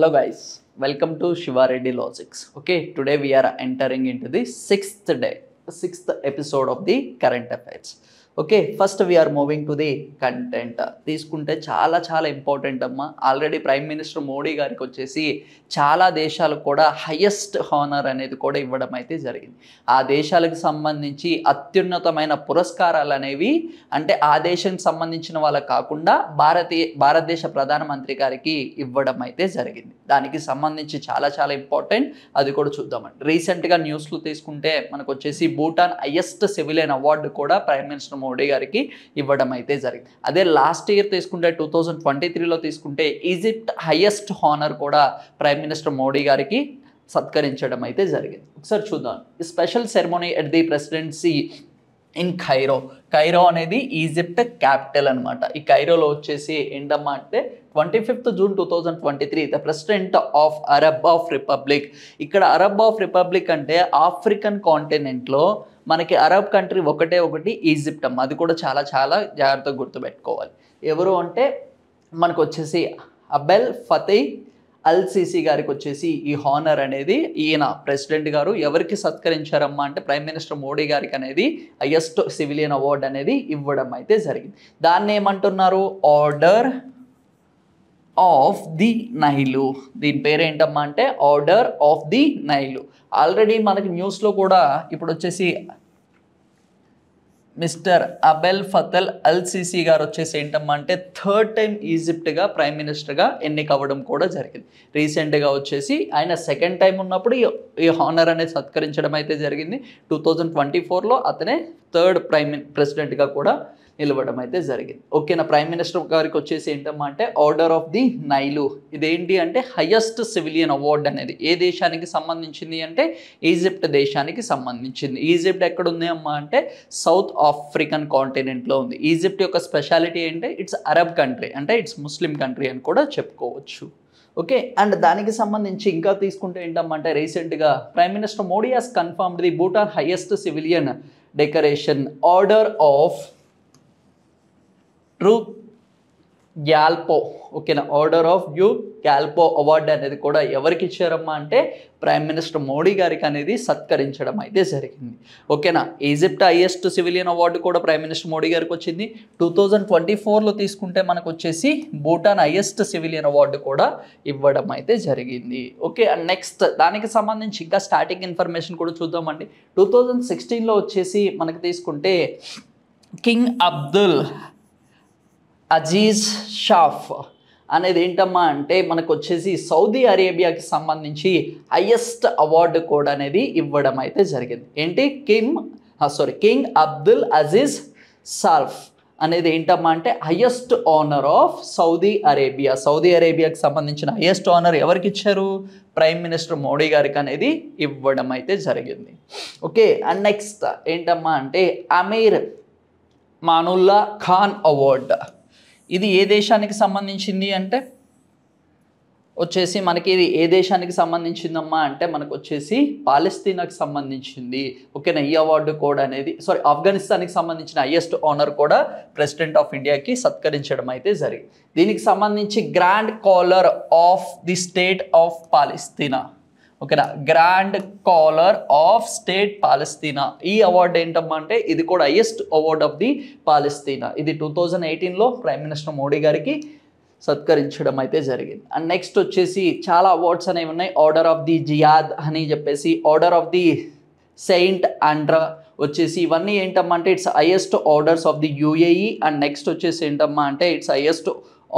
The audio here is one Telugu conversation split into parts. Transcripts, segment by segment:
hello guys welcome to shiva reddy logics okay today we are entering into the sixth day sixth episode of the current affairs okay first we're moving to the content తీసుకుంటే చాలా చాలా ఇంపార్టెంట్ అమ్మా ఆల్రెడీ ప్రైమ్ మినిస్టర్ మోడీ గారికి వచ్చేసి చాలా దేశాలకు కూడా హయ్యెస్ట్ హానర్ అనేది కూడా ఇవ్వడం అయితే జరిగింది ఆ దేశాలకు సంబంధించి అత్యున్నతమైన పురస్కారాలు అనేవి అంటే ఆ దేశానికి సంబంధించిన వాళ్ళకు కాకుండా భారతీయ భారతదేశ ప్రధానమంత్రి గారికి ఇవ్వడం అయితే జరిగింది దానికి సంబంధించి చాలా చాలా ఇంపార్టెంట్ అది కూడా చూద్దామండి రీసెంట్గా న్యూస్లో తీసుకుంటే మనకు వచ్చేసి భూటాన్ హయ్యెస్ట్ సివిలియన్ అవార్డు కూడా ప్రైమ్ మినిస్టర్ మోడీ మోడీ గారికి ఇవ్వడం అయితే జరిగింది అదే లాస్ట్ ఇయర్ తీసుకుంటే టూ థౌజండ్ ట్వంటీ త్రీలో తీసుకుంటే ఈజిప్ట్ హయ్యెస్ట్ హానర్ కూడా ప్రైమ్ మినిస్టర్ మోడీ గారికి సత్కరించడం అయితే జరిగింది ఒకసారి చూద్దాం special ceremony at the presidency in Cairo Cairo అనేది ఈజిప్ట్ క్యాపిటల్ అనమాట ఈ ఖైరోలో వచ్చేసి ఏంటమ్మా అంటే twenty fifth June two thousand twenty three the president of Arab of republic ఇక్కడ అరబ్ ఆఫ్ రిపబ్లిక్ అంటే ఆఫ్రికన్ కాంటినెంట్లో మనకి అరబ్ కంట్రీ ఒకటే ఒకటి ఈజిప్ట్ అమ్మ అది కూడా చాలా చాలా జాగ్రత్తగా గుర్తుపెట్టుకోవాలి ఎవరు అంటే మనకు వచ్చేసి అబెల్ ఫతే అల్సీసీ గారికి వచ్చేసి ఈ హానర్ అనేది ఈయన ప్రెసిడెంట్ గారు ఎవరికి సత్కరించారమ్మా అంటే ప్రైమ్ మినిస్టర్ మోడీ గారికి అనేది హయ్యెస్ట్ సివిలియన్ అవార్డు అనేది ఇవ్వడం అయితే జరిగింది దాన్ని ఏమంటున్నారు ఆర్డర్ ఆఫ్ ది నైలు దీని పేరేంటమ్మా అంటే order of the Nile already మనకి న్యూస్లో కూడా ఇప్పుడు వచ్చేసి mister Abdel Fattah al Sisi గారు వచ్చేసి ఏంటమ్మా అంటే థర్డ్ టైం ఈజిప్ట్గా ప్రైమ్ మినిస్టర్గా ఎన్నిక అవ్వడం కూడా జరిగింది రీసెంట్గా వచ్చేసి ఆయన సెకండ్ టైం ఉన్నప్పుడు ఈ హానర్ అనేది సత్కరించడం అయితే జరిగింది టూ థౌజండ్ ట్వంటీ ఫోర్లో అతనే థర్డ్ ప్రైమ్ ప్రెసిడెంట్గా కూడా నిలవడం అయితే జరిగింది ఓకేనా ప్రైమ్ మినిస్టర్ గారికి వచ్చేసి ఏంటమ్మా అంటే ఆర్డర్ ఆఫ్ ది నైలు ఇదేంటి అంటే హయ్యెస్ట్ సివిలియన్ అవార్డ్ అనేది ఏ దేశానికి సంబంధించింది అంటే ఈజిప్ట్ దేశానికి సంబంధించింది ఈజిప్ట్ ఎక్కడ ఉంది అమ్మా అంటే సౌత్ ఆఫ్రికన్ కాంటినెంట్లో ఉంది ఈజిప్ట్ యొక్క స్పెషాలిటీ అంటే ఇట్స్ అరబ్ కంట్రీ అంటే ఇట్స్ ముస్లిం కంట్రీ అని కూడా చెప్పుకోవచ్చు ఓకే అండ్ దానికి సంబంధించి ఇంకా తీసుకుంటే ఏంటమ్మంటే రీసెంట్గా prime minister Modi has conferred the Bhutan highest civilian decoration order of Druk Gyalpo ఓకేనా ఆర్డర్ ఆఫ్ యూ గ్యాల్పో అవార్డు అనేది కూడా ఎవరికి ఇచ్చారమ్మా అంటే ప్రైమ్ మినిస్టర్ మోడీ గారికి అనేది సత్కరించడం అయితే జరిగింది ఓకేనా ఈజిప్ట్ హైయెస్ట్ సివిలియన్ అవార్డు కూడా ప్రైమ్ మినిస్టర్ మోడీ గారికి వచ్చింది టూ థౌజండ్ ట్వంటీ ఫోర్లో తీసుకుంటే మనకు వచ్చేసి భూటాన్ హైయెస్ట్ సివిలియన్ అవార్డు కూడా ఇవ్వడం అయితే జరిగింది ఓకే అండ్ నెక్స్ట్ దానికి సంబంధించి ఇంకా స్టార్టింగ్ ఇన్ఫర్మేషన్ కూడా చూద్దామండి టూ థౌజండ్ సిక్స్టీన్లో వచ్చేసి మనకు తీసుకుంటే కింగ్ అబ్దుల్ అజీజ్ షాఫ్ అనేది ఏంటమ్మా అంటే మనకు వచ్చేసి సౌదీ అరేబియాకి సంబంధించి హయ్యెస్ట్ అవార్డు కూడా అనేది ఇవ్వడం అయితే జరిగింది ఏంటి కిమ్ సారీ కింగ్ అబ్దుల్ అజీజ్ సాల్ఫ్ అనేది ఏంటమ్మా అంటే highest honour of Saudi Arabia Saudi అరేబియాకి సంబంధించిన హయ్యెస్ట్ ఆనర్ ఎవరికి ఇచ్చారు ప్రైమ్ మినిస్టర్ మోడీ గారికి అనేది ఇవ్వడం అయితే జరిగింది ఓకే అండ్ నెక్స్ట్ ఏంటమ్మా అంటే అమీర్ మానుల్లా ఖాన్ అవార్డు ఇది ఏ దేశానికి సంబంధించింది అంటే వచ్చేసి మనకి ఇది ఏ దేశానికి సంబంధించిందమ్మా అంటే మనకు వచ్చేసి పాలస్తీనాకి సంబంధించింది ఓకేనా ఈ అవార్డు కూడా అనేది సారీ ఆఫ్ఘనిస్తాన్కి సంబంధించిన హయ్యెస్ట్ ఆనర్ కూడా ప్రెసిడెంట్ ఆఫ్ ఇండియాకి సత్కరించడం అయితే జరిగింది దీనికి సంబంధించి grand collar of the state of Palestine ఓకేనా grand collar of state Palestine ఈ అవార్డు ఏంటమ్మా అంటే ఇది కూడా highest award of the Palestine ఇది టూ థౌజండ్ ఎయిటీన్లో ప్రైమ్ మినిస్టర్ మోడీ గారికి సత్కరించడం అయితే జరిగింది అండ్ నెక్స్ట్ వచ్చేసి చాలా అవార్డ్స్ అనేవి ఉన్నాయి ఆర్డర్ ఆఫ్ ది జియాద్ అని చెప్పేసి order of the saint Andrew వచ్చేసి ఇవన్నీ ఏంటమ్మా అంటే it's highest orders of the UAE and next వచ్చేసి ఏంటమ్మా అంటే it's highest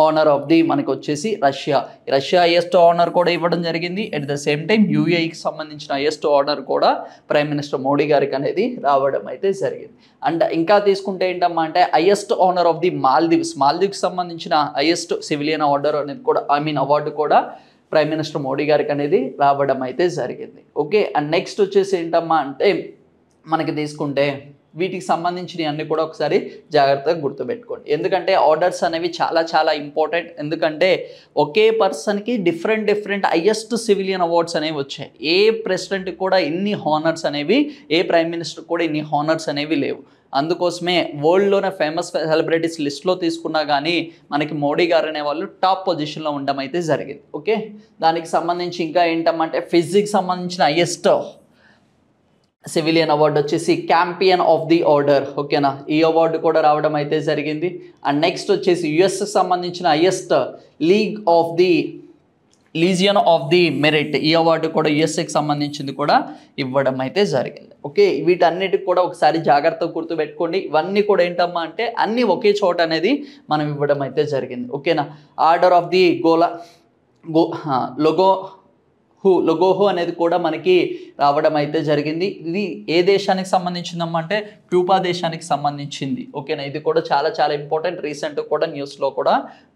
honour of the మనకి వచ్చేసి రష్యా రష్యా హైయెస్ట్ ఓనర్ కూడా ఇవ్వడం జరిగింది అట్ ద సేమ్ టైం యూఏఈకి సంబంధించిన హైయెస్ట్ ఓనర్ కూడా ప్రైమ్ మినిస్టర్ మోడీ గారికి అనేది రావడం అయితే జరిగింది అండ్ ఇంకా తీసుకుంటే ఏంటమ్మా అంటే highest honour of the Maldives Maldives సంబంధించిన హైయెస్ట్ సివిలియన్ ఆర్డర్ అనేది కూడా ఐ మీన్ అవార్డు కూడా ప్రైమ్ మినిస్టర్ మోడీ గారికి అనేది రావడం అయితే జరిగింది ఓకే అండ్ నెక్స్ట్ వచ్చేసి ఏంటమ్మా అంటే మనకి తీసుకుంటే వీటికి సంబంధించినవి అన్నీ కూడా ఒకసారి జాగ్రత్తగా గుర్తుపెట్టుకోండి ఎందుకంటే ఆర్డర్స్ అనేవి చాలా చాలా ఇంపార్టెంట్ ఎందుకంటే ఒకే పర్సన్కి different different highest civilian awards అనేవి వచ్చాయి ఏ ప్రెసిడెంట్కి కూడా ఇన్ని హానర్స్ అనేవి ఏ ప్రైమ్ మినిస్టర్ కూడా ఇన్ని హానర్స్ అనేవి లేవు అందుకోసమే వరల్డ్లోనే ఫేమస్ సెలబ్రిటీస్ లిస్ట్లో తీసుకున్నా కానీ మనకి మోడీ గారు అనే వాళ్ళు టాప్ పొజిషన్లో ఉండడం అయితే జరిగింది ఓకే దానికి సంబంధించి ఇంకా ఏంటమ్మంటే ఫిజిక్స్ సంబంధించిన హయ్యెస్ట్ సివిలియన్ అవార్డు వచ్చేసి క్యాంపియన్ ఆఫ్ ది ఆర్డర్ ఓకేనా ఈ అవార్డు కూడా రావడం అయితే జరిగింది అండ్ నెక్స్ట్ వచ్చేసి యుఎస్ సంబంధించిన highest league of the legion of the merit ఈ అవార్డు కూడా యుఎస్ఏకి సంబంధించింది కూడా ఇవ్వడం అయితే జరిగింది ఓకే వీటన్నిటికి కూడా ఒకసారి జాగ్రత్త గుర్తుపెట్టుకోండి ఇవన్నీ కూడా ఏంటమ్మా అంటే అన్నీ ఒకే చోట అనేది మనం ఇవ్వడం అయితే జరిగింది ఓకేనా ఆర్డర్ ఆఫ్ ది గోలా గో లొగో హు లొగోహో అనేది కూడా మనకి రావడం అయితే జరిగింది ఇది ఏ దేశానికి సంబంధించిందమ్మంటే క్యూపా దేశానికి సంబంధించింది ఓకేనా ఇది కూడా చాలా చాలా ఇంపార్టెంట్ రీసెంట్ కూడా న్యూస్లో కూడా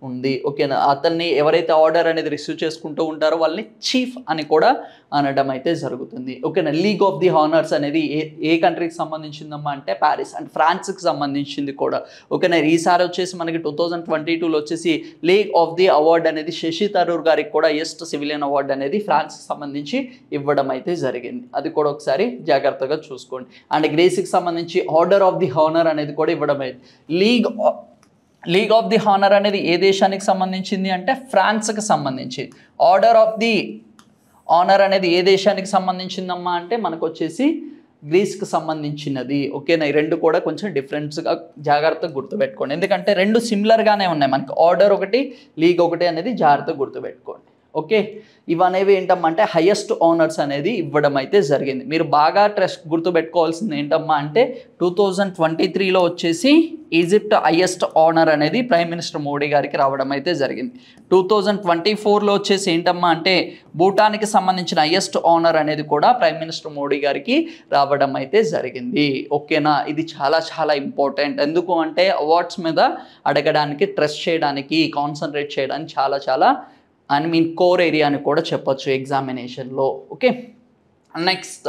ఉంది ఓకేనా అతన్ని ఎవరైతే ఆర్డర్ అనేది రిసీవ్ చేసుకుంటూ ఉంటారో వాళ్ళని చీఫ్ అని కూడా అనడం అయితే జరుగుతుంది ఓకేనా లీగ్ ఆఫ్ ది హానర్స్ అనేది ఏ ఏ కంట్రీకి సంబంధించిందమ్మా అంటే ప్యారిస్ అండ్ ఫ్రాన్స్కి సంబంధించింది కూడా ఓకేనా ఈసారి వచ్చేసి మనకి టూ థౌజండ్ ట్వంటీ టూలో వచ్చేసి లీగ్ ఆఫ్ ది అవార్డ్ అనేది శశి తరూర్ గారికి కూడా ఎస్ట్ సివిలియన్ అవార్డ్ అనేది ఫ్రాన్స్ సంబంధించి ఇవ్వడం అయితే జరిగింది అది కూడా ఒకసారి జాగ్రత్తగా చూసుకోండి అండ్ గ్రేసీకి సంబంధించి ఆర్డర్ ఆఫ్ ది హానర్ అనేది కూడా ఇవ్వడం అయింది league league of the honour అనేది ఏ దేశానికి సంబంధించింది అంటే ఫ్రాన్స్కి సంబంధించి ఆర్డర్ ఆఫ్ ది ఆనర్ అనేది ఏ దేశానికి సంబంధించిందమ్మా అంటే మనకు వచ్చేసి గ్రీస్కి సంబంధించినది ఓకేనా ఈ రెండు కూడా కొంచెం డిఫరెన్స్గా జాగ్రత్తగా గుర్తుపెట్టుకోండి ఎందుకంటే రెండు సిమిలర్గానే ఉన్నాయి మనకి ఆర్డర్ ఒకటి లీగ్ ఒకటి అనేది జాగ్రత్తగా గుర్తుపెట్టుకోండి ఓకే ఇవనేవి ఏంటమ్మా అంటే హయ్యెస్ట్ ఓనర్స్ అనేది ఇవ్వడం అయితే జరిగింది మీరు బాగా ట్రస్ట్ గుర్తుపెట్టుకోవాల్సింది ఏంటమ్మా అంటే టూ థౌజండ్ ట్వంటీ త్రీలో వచ్చేసి ఈజిప్ట్ హయ్యెస్ట్ ఓనర్ అనేది ప్రైమ్ మినిస్టర్ మోడీ గారికి రావడం అయితే జరిగింది టూ థౌజండ్ ట్వంటీ ఫోర్లో వచ్చేసి ఏంటమ్మా అంటే భూటాన్కి సంబంధించిన హయ్యెస్ట్ ఓనర్ అనేది కూడా ప్రైమ్ మినిస్టర్ మోడీ గారికి రావడం అయితే జరిగింది ఓకేనా ఇది చాలా చాలా ఇంపార్టెంట్ ఎందుకు అంటే అవార్డ్స్ మీద అడగడానికి ట్రస్ట్ చేయడానికి కాన్సన్ట్రేట్ చేయడానికి చాలా చాలా అండ్ మీన్ కోర్ ఏరియా అని కూడా చెప్పొచ్చు ఎగ్జామినేషన్లో ఓకే నెక్స్ట్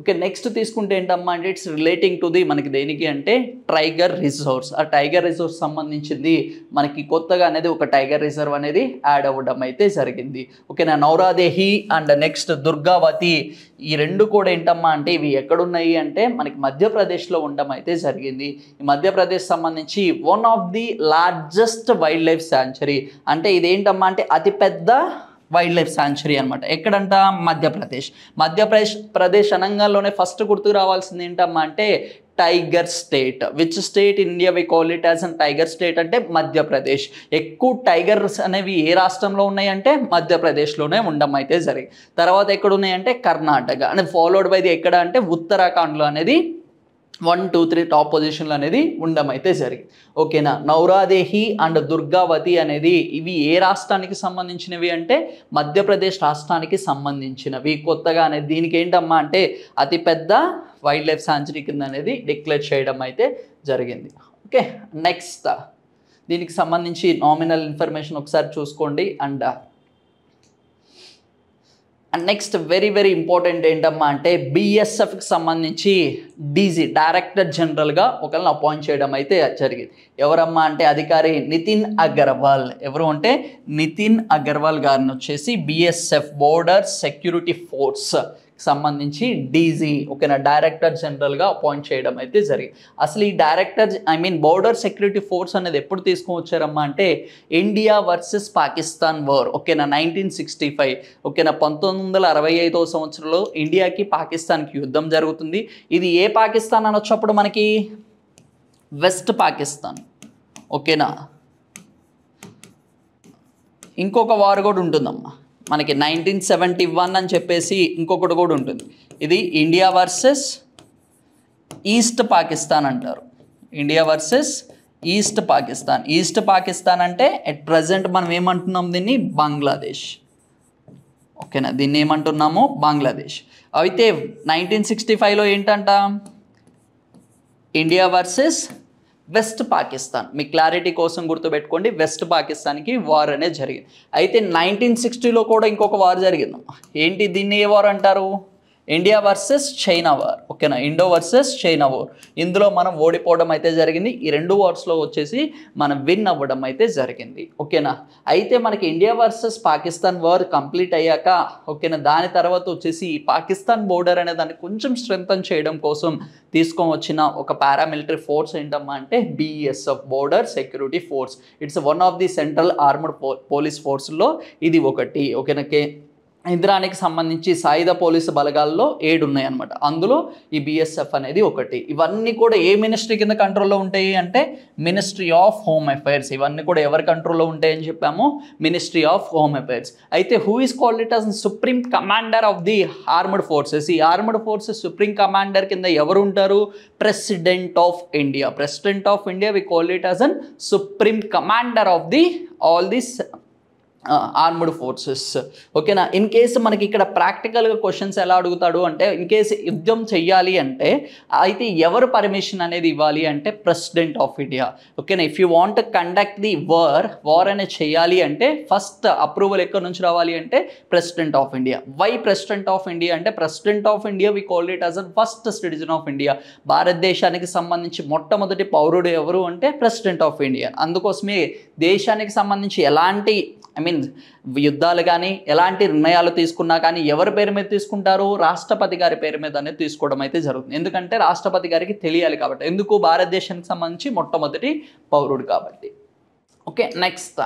ఓకే నెక్స్ట్ తీసుకుంటే ఏంటమ్మా అంటే ఇట్స్ రిలేటింగ్ టు ది మనకి దేనికి అంటే టైగర్ రిజర్వ్స్ ఆ టైగర్ రిజర్వ్స్ సంబంధించింది మనకి కొత్తగా అనేది ఒక టైగర్ రిజర్వ్ అనేది యాడ్ అవ్వడం అయితే జరిగింది ఓకే నా నౌరాదేహి అండ్ నెక్స్ట్ దుర్గావతి ఈ రెండు కూడా ఏంటమ్మా అంటే ఇవి ఎక్కడున్నాయి అంటే మనకి మధ్యప్రదేశ్లో ఉండడం అయితే జరిగింది ఈ మధ్యప్రదేశ్ సంబంధించి one of the largest wildlife sanctuary అంటే ఇదేంటమ్మా అంటే అతిపెద్ద వైల్డ్ లైఫ్ శాంచురీ అనమాట ఎక్కడంట మధ్యప్రదేశ్ మధ్యప్రదేశ్ ప్రదేశ్ అనంగాల్లోనే ఫస్ట్ గుర్తుకు రావాల్సింది ఏంటమ్మా అంటే tiger state which state India we call it as an tiger state అంటే మధ్యప్రదేశ్ ఎక్కువ టైగర్స్ అనేవి ఏ రాష్ట్రంలో ఉన్నాయంటే మధ్యప్రదేశ్లోనే ఉండడం అయితే జరిగింది తర్వాత ఎక్కడ ఉన్నాయంటే Karnataka and followed by the ఎక్కడ అంటే ఉత్తరాఖండ్లో అనేది వన్ టూ త్రీ టాప్ పొజిషన్లు అనేది ఉండడం అయితే జరిగింది ఓకేనా నౌరాదేహి అండ్ దుర్గావతి అనేది ఇవి ఏ రాష్ట్రానికి సంబంధించినవి అంటే మధ్యప్రదేశ్ రాష్ట్రానికి సంబంధించినవి కొత్తగా అనేది దీనికి ఏంటమ్మా అంటే అతిపెద్ద వైల్డ్ లైఫ్ సాంచురీ కింద అనేది డిక్లేర్ చేయడం అయితే జరిగింది ఓకే నెక్స్ట్ దీనికి సంబంధించి నామినల్ ఇన్ఫర్మేషన్ ఒకసారి చూసుకోండి and and next very very important ఏంటమ్మా అంటే బిఎస్ఎఫ్కి సంబంధించి డీజీ డైరెక్టర్ జనరల్గా ఒకరిని అపాయింట్ చేయడం అయితే జరిగింది ఎవరమ్మా అంటే అధికారి నితిన్ అగర్వాల్ ఎవరు అంటే నితిన్ అగర్వాల్ గారిని వచ్చేసి బిఎస్ఎఫ్ బోర్డర్ సెక్యూరిటీ ఫోర్స్ సంబంధించి డీజీ ఓకేనా డైరెక్టర్ జనరల్గా అపాయింట్ చేయడం అయితే జరిగింది అసలు ఈ director I mean border security force అనేది ఎప్పుడు వచ్చారమ్మా అంటే ఇండియా వర్సెస్ పాకిస్తాన్ వార్ ఓకేనా నైన్టీన్ సిక్స్టీ ఫైవ్ ఓకేనా పంతొమ్మిది వందల అరవై సంవత్సరంలో ఇండియాకి పాకిస్తాన్కి యుద్ధం జరుగుతుంది ఇది ఏ పాకిస్తాన్ అని వచ్చినప్పుడు మనకి వెస్ట్ పాకిస్తాన్ ఓకేనా ఇంకొక వార్ కూడా ఉంటుందమ్మా మనకి నైన్టీన్ సెవెంటీ వన్ అని చెప్పేసి ఇంకొకటి కూడా ఉంటుంది ఇది ఇండియా వర్సెస్ ఈస్ట్ పాకిస్తాన్ అంటారు India versus east Pakistan east Pakistan అంటే అట్ ప్రజెంట్ మనం ఏమంటున్నాం దీన్ని బంగ్లాదేశ్ ఓకేనా దీన్ని ఏమంటున్నాము బంగ్లాదేశ్ అయితే నైన్టీన్ సిక్స్టీ ఫైవ్లో ఏంటంట ఇండియా వర్సెస్ వెస్ట్ పాకిస్తాన్ మీ క్లారిటీ కోసం గుర్తుపెట్టుకోండి వెస్ట్ పాకిస్తాన్కి వార్ అనేది జరిగింది అయితే నైన్టీన్ సిక్స్టీలో కూడా ఇంకొక వార్ జరిగింది ఏంటి దీన్ని ఏ వార్ అంటారు ఇండియా వర్సెస్ చైనా వార్ ఓకేనా ఇండో వర్సెస్ చైనా వార్ ఇందులో మనం ఓడిపోవడం అయితే జరిగింది ఈ రెండు వార్స్లో వచ్చేసి మనం విన్ అవ్వడం అయితే జరిగింది ఓకేనా అయితే మనకి India versus Pakistan war complete అయ్యాక ఓకేనా దాని తర్వాత వచ్చేసి పాకిస్తాన్ బోర్డర్ అనే దాన్ని కొంచెం స్ట్రెంగ్తన్ చేయడం కోసం తీసుకొని వచ్చిన ఒక పారామిలిటరీ ఫోర్స్ ఏంటమ్మా అంటే BSF border security force it's one of the central armed police ఫోర్స్లో ఇది ఒకటి ఓకేనా కే ఇంద్రానికి సంబంధించి సాయుధ పోలీసు బలగాల్లో ఏడు ఉన్నాయన్నమాట అందులో ఈ బిఎస్ఎఫ్ అనేది ఒకటి ఇవన్నీ కూడా ఏ మినిస్ట్రీ కింద కంట్రోల్లో ఉంటాయి అంటే మినిస్ట్రీ ఆఫ్ హోమ్ అఫైర్స్ ఇవన్నీ కూడా ఎవరి కంట్రోల్లో ఉంటాయని చెప్పాము మినిస్ట్రీ ఆఫ్ హోమ్ అఫైర్స్ అయితే who is called it as supreme commander of the armed forces ఈ ఆర్మడ్ ఫోర్సెస్ సుప్రీం కమాండర్ కింద ఎవరు ఉంటారు president of India president of India we call it as an supreme commander of the all this armed forces ఓకేనా ఇన్ కేసు మనకి ఇక్కడ ప్రాక్టికల్గా క్వశ్చన్స్ ఎలా అడుగుతాడు అంటే ఇన్ కేసు యుద్ధం చెయ్యాలి అంటే అయితే ఎవరు పర్మిషన్ అనేది ఇవ్వాలి అంటే ప్రెసిడెంట్ ఆఫ్ ఇండియా ఓకేనా if you want conduct the war war అనేది చెయ్యాలి అంటే ఫస్ట్ అప్రూవల్ ఎక్కడి నుంచి రావాలి అంటే president of India why president of India అంటే president of India we call it as a first citizen of India భారతదేశానికి సంబంధించి మొట్టమొదటి పౌరుడు ఎవరు అంటే ప్రెసిడెంట్ ఆఫ్ ఇండియా అందుకోసమే దేశానికి సంబంధించి ఎలాంటి ఐ మీన్ మీన్ యుద్ధాలు కానీ ఎలాంటి నిర్ణయాలు తీసుకున్నా కానీ ఎవరి పేరు మీద తీసుకుంటారు రాష్ట్రపతి గారి పేరు మీద అనేది తీసుకోవడం అయితే జరుగుతుంది ఎందుకంటే రాష్ట్రపతి గారికి తెలియాలి కాబట్టి ఎందుకు భారతదేశానికి సంబంధించి మొట్టమొదటి పౌరుడు కాబట్టి ఓకే నెక్స్ట్